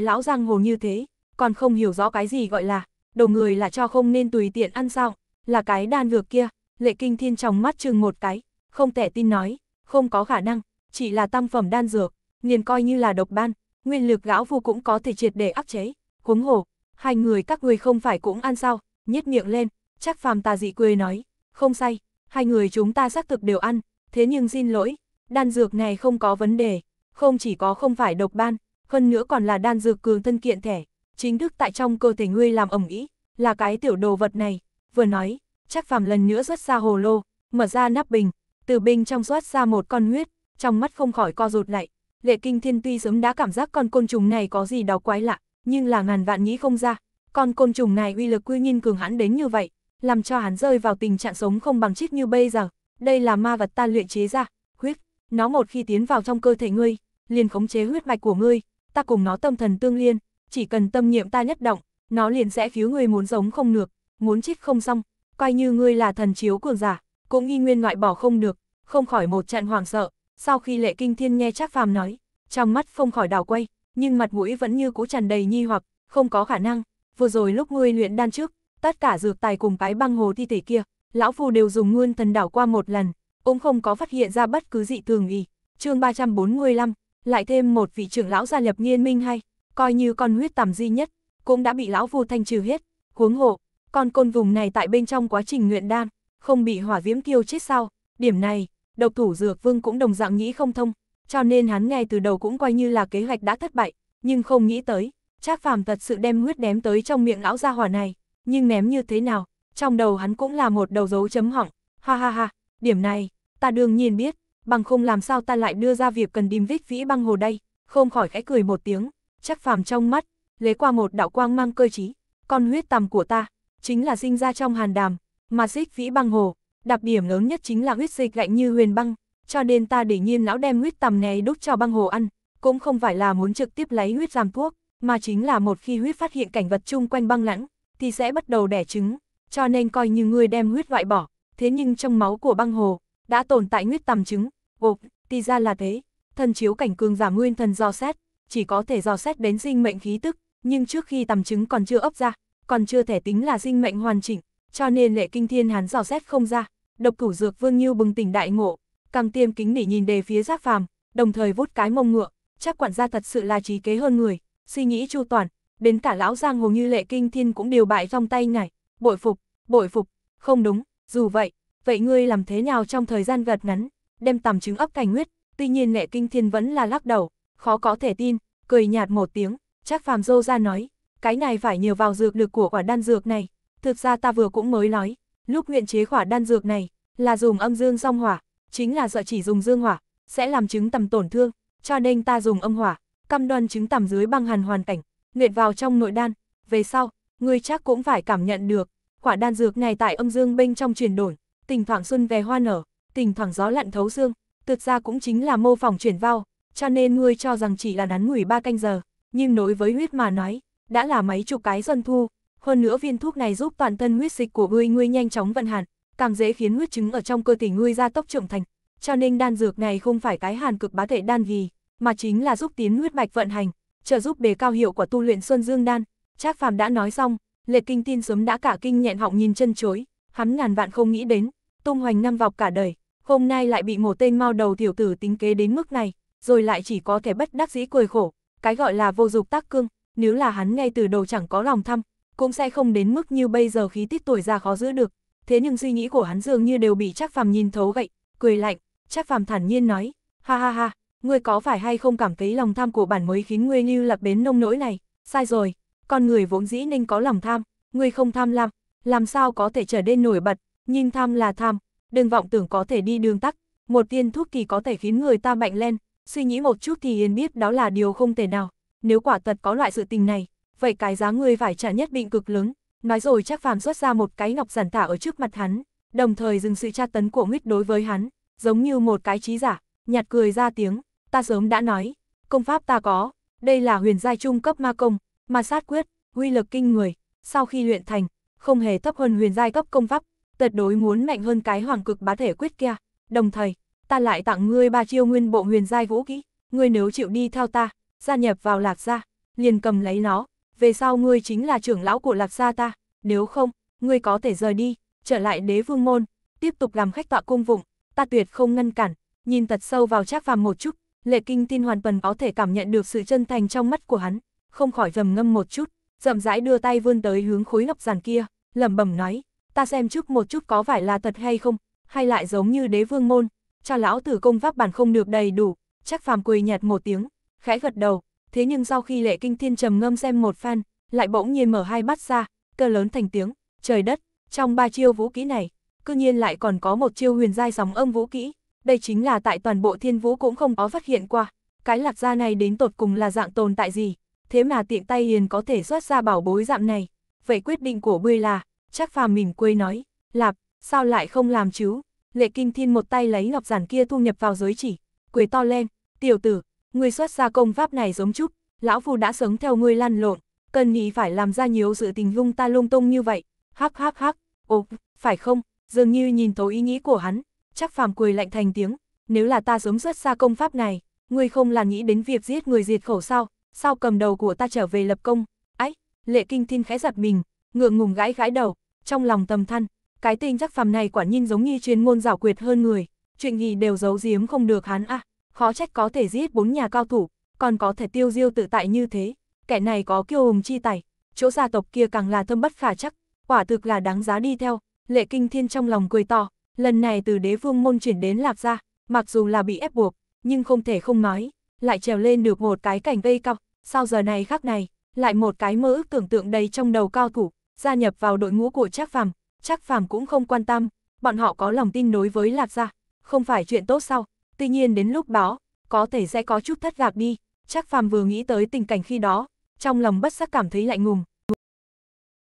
lão giang hồ như thế, còn không hiểu rõ cái gì gọi là, đầu người là cho không nên tùy tiện ăn sao, là cái đan dược kia, lệ kinh thiên trong mắt trừng một cái, không tẻ tin nói, không có khả năng, chỉ là tam phẩm đan dược, liền coi như là độc ban, nguyên lực gão vu cũng có thể triệt để áp chế, huống hồ, hai người các người không phải cũng ăn sao, nhếch miệng lên, chắc phàm tà dị quê nói, không sai, hai người chúng ta xác thực đều ăn, thế nhưng xin lỗi, đan dược này không có vấn đề, không chỉ có không phải độc ban, hơn nữa còn là đan dược cường thân kiện thể, chính thức tại trong cơ thể ngươi làm ẩm ý, là cái tiểu đồ vật này, vừa nói, chắc phàm lần nữa rất xa hồ lô, mở ra nắp bình, từ bình trong xuất ra một con huyết, trong mắt không khỏi co rụt lại, lệ kinh thiên tuy sớm đã cảm giác con côn trùng này có gì đó quái lạ, nhưng là ngàn vạn nghĩ không ra, con côn trùng này uy lực quy nhiên cường hãn đến như vậy, làm cho hắn rơi vào tình trạng sống không bằng chết như bây giờ. Đây là ma vật ta luyện chế ra, huyết. Nó một khi tiến vào trong cơ thể ngươi, liền khống chế huyết mạch của ngươi, ta cùng nó tâm thần tương liên, chỉ cần tâm niệm ta nhất động, nó liền sẽ cứu ngươi muốn giống không được, muốn chết không xong, coi như ngươi là thần chiếu cường giả, cũng nghi nguyên loại bỏ không được, không khỏi một trận hoảng sợ. Sau khi Lệ Kinh Thiên nghe Trác Phàm nói, trong mắt không khỏi đảo quay, nhưng mặt mũi vẫn như cũ tràn đầy nghi hoặc, không có khả năng, vừa rồi lúc ngươi luyện đan trước, tất cả dược tài cùng cái băng hồ thi thể kia, lão phù đều dùng nguyên thần đảo qua một lần, cũng không có phát hiện ra bất cứ dị thường gì. Chương 345, lại thêm một vị trưởng lão gia nhập Nghiên Minh hay, coi như con huyết tầm duy nhất, cũng đã bị lão phù thanh trừ hết, huống hộ, con côn vùng này tại bên trong quá trình luyện đan, không bị hỏa viễm kiêu chết sao? Điểm này, độc thủ dược vương cũng đồng dạng nghĩ không thông, cho nên hắn ngay từ đầu cũng coi như là kế hoạch đã thất bại, nhưng không nghĩ tới, Trác Phàm thật sự đem huyết ném tới trong miệng lão gia hỏa này, nhưng ném như thế nào, trong đầu hắn cũng là một đầu dấu chấm hỏng. Ha ha ha, điểm này, ta đương nhiên biết, bằng không làm sao ta lại đưa ra việc cần đìm vết vĩ băng hồ đây, không khỏi khẽ cười một tiếng, Trác Phàm trong mắt, lấy qua một đạo quang mang cơ trí, con huyết tầm của ta, chính là sinh ra trong hàn đàm, mà xích vĩ băng hồ, đặc điểm lớn nhất chính là huyết dịch lạnh như huyền băng, cho nên ta để nhiên lão đem huyết tầm này đốt cho băng hồ ăn, cũng không phải là muốn trực tiếp lấy huyết làm thuốc, mà chính là một khi huyết phát hiện cảnh vật chung quanh băng lãng, thì sẽ bắt đầu đẻ trứng, cho nên coi như ngươi đem huyết loại bỏ, thế nhưng trong máu của băng hồ, đã tồn tại huyết tầm trứng, gộp, thì ra là thế, thần chiếu cảnh cường giả nguyên thần do xét, chỉ có thể do xét đến sinh mệnh khí tức, nhưng trước khi tầm trứng còn chưa ấp ra, còn chưa thể tính là sinh mệnh hoàn chỉnh, cho nên lệ kinh thiên hắn dò xét không ra, độc cửu dược vương như bừng tỉnh đại ngộ, càng tiêm kính nỉ nhìn đề phía giác phàm, đồng thời vút cái mông ngựa, chắc quản gia thật sự là trí kế hơn người suy nghĩ chu toàn, đến cả lão giang hồ như lệ kinh thiên cũng đều bại trong tay ngài, bội phục, bội phục, không đúng, dù vậy, vậy ngươi làm thế nào trong thời gian gật ngắn, đem tầm trứng ấp cảnh huyết, tuy nhiên lệ kinh thiên vẫn là lắc đầu, khó có thể tin, cười nhạt một tiếng, chắc phàm dô ra nói, cái này phải nhờ vào dược lực của quả đan dược này, thực ra ta vừa cũng mới nói, lúc luyện chế quả đan dược này, là dùng âm dương song hỏa, chính là sợ chỉ dùng dương hỏa, sẽ làm trứng tầm tổn thương, cho nên ta dùng âm hỏa, cam đoan chứng tằm dưới băng hàn hoàn cảnh, nguyệt vào trong nội đan, về sau, người chắc cũng phải cảm nhận được, quả đan dược này tại âm dương bên trong chuyển đổi, tình thoảng xuân về hoa nở, tình thoảng gió lặn thấu xương, thực ra cũng chính là mô phỏng chuyển vào, cho nên ngươi cho rằng chỉ là ngắn ngủi ba canh giờ, nhưng đối với huyết mà nói, đã là mấy chục cái xuân thu, hơn nữa viên thuốc này giúp toàn thân huyết dịch của ngươi ngươi nhanh chóng vận hàn, càng dễ khiến huyết chứng ở trong cơ thể ngươi gia tốc trưởng thành, cho nên đan dược này không phải cái hàn cực bá thể đan gì, mà chính là giúp tiến huyết mạch vận hành, trợ giúp đề cao hiệu quả tu luyện Xuân Dương Đan. Trác Phàm đã nói xong, Lệ Kinh Tin sớm đã cả kinh nhẹn họng nhìn chân chối, hắn ngàn vạn không nghĩ đến, tung hoành năm vọc cả đời, hôm nay lại bị một tên mao đầu tiểu tử tính kế đến mức này, rồi lại chỉ có thể bất đắc dĩ cười khổ, cái gọi là vô dục tác cương, nếu là hắn ngay từ đầu chẳng có lòng thăm, cũng sẽ không đến mức như bây giờ khí tiết tuổi già khó giữ được. Thế nhưng suy nghĩ của hắn dường như đều bị Trác Phàm nhìn thấu vậy, cười lạnh, Trác Phàm thản nhiên nói, ha ha ha, ngươi có phải hay không cảm thấy lòng tham của bản mới khiến ngươi lưu lạc bến nông nỗi này? Sai rồi, con người vốn dĩ nên có lòng tham, ngươi không tham lam, làm sao có thể trở nên nổi bật, Nhìn tham là tham, đừng vọng tưởng có thể đi đường tắt, một tiên thuốc kỳ có thể khiến người ta mạnh lên, suy nghĩ một chút thì yên biết đó là điều không thể nào, nếu quả thật có loại sự tình này, vậy cái giá ngươi phải trả nhất định cực lớn, nói rồi chắc phàm xuất ra một cái ngọc giản tả ở trước mặt hắn, đồng thời dừng sự tra tấn của nguyết đối với hắn, giống như một cái trí giả, nhạt cười ra tiếng ta sớm đã nói, công pháp ta có, đây là huyền giai trung cấp ma công, ma sát quyết, uy lực kinh người, sau khi luyện thành, không hề thấp hơn huyền giai cấp công pháp, tuyệt đối muốn mạnh hơn cái hoàng cực bá thể quyết kia. Đồng thời, ta lại tặng ngươi ba chiêu nguyên bộ huyền giai vũ kỹ, ngươi nếu chịu đi theo ta, gia nhập vào Lạc gia, liền cầm lấy nó, về sau ngươi chính là trưởng lão của Lạc gia ta, nếu không, ngươi có thể rời đi, trở lại đế vương môn, tiếp tục làm khách tọa cung vụng. ta tuyệt không ngăn cản, nhìn thật sâu vào Trác Phàm một chút, Lệ Kinh tin hoàn toàn có thể cảm nhận được sự chân thành trong mắt của hắn, không khỏi thầm ngâm một chút, chậm rãi đưa tay vươn tới hướng khối ngọc giản kia, lẩm bẩm nói, ta xem trước một chút có phải là thật hay không, hay lại giống như đế vương môn, cha lão tử công pháp bản không được đầy đủ, chắc phàm quỳ nhạt một tiếng, khẽ gật đầu, thế nhưng sau khi lệ kinh thiên trầm ngâm xem một phen, lại bỗng nhiên mở hai mắt ra, cơ lớn thành tiếng, trời đất, trong ba chiêu vũ kỹ này, cư nhiên lại còn có một chiêu huyền giai sóng âm vũ kỹ, đây chính là tại toàn bộ thiên vũ cũng không có phát hiện qua. Cái lạc gia này đến tột cùng là dạng tồn tại gì, thế mà tiện tay hiền có thể xuất ra bảo bối dạng này. Vậy quyết định của ngươi là, chắc phàm mỉm quê nói, lạp, sao lại không làm chứ? Lệ kinh thiên một tay lấy ngọc giản kia thu nhập vào giới chỉ, quỳ to lên, tiểu tử, ngươi xuất ra công pháp này giống chút, lão phù đã sống theo ngươi lăn lộn, cần nghĩ phải làm ra nhiều sự tình lung ta lung tung như vậy, hắc hắc hắc, ồ, phải không, dường như nhìn thấu ý nghĩ của hắn, Chắc phàm cười lạnh thành tiếng, nếu là ta sớm xuất ra công pháp này, ngươi không là nghĩ đến việc giết người diệt khẩu sao, sao cầm đầu của ta trở về lập công, ách, lệ kinh thiên khẽ giật mình, ngượng ngùng gãi gãi đầu, trong lòng tầm thân cái tên chắc phàm này quả nhiên giống như chuyên ngôn giảo quyệt hơn người, chuyện gì đều giấu giếm không được hắn à, khó trách có thể giết bốn nhà cao thủ, còn có thể tiêu diêu tự tại như thế, kẻ này có kiêu hùng chi tài, chỗ gia tộc kia càng là thâm bất khả chắc, quả thực là đáng giá đi theo, lệ kinh thiên trong lòng cười to, Lần này từ đế vương môn chuyển đến lạc Gia, mặc dù là bị ép buộc, nhưng không thể không nói, lại trèo lên được một cái cảnh cây cọc, sau giờ này khác này, lại một cái mơ ước tưởng tượng đầy trong đầu cao thủ, gia nhập vào đội ngũ của Trác Phàm, Trác Phàm cũng không quan tâm, bọn họ có lòng tin đối với lạc Gia, không phải chuyện tốt sao? Tuy nhiên đến lúc đó, có thể sẽ có chút thất lạc đi, Trác Phàm vừa nghĩ tới tình cảnh khi đó, trong lòng bất giác cảm thấy lạnh ngùng,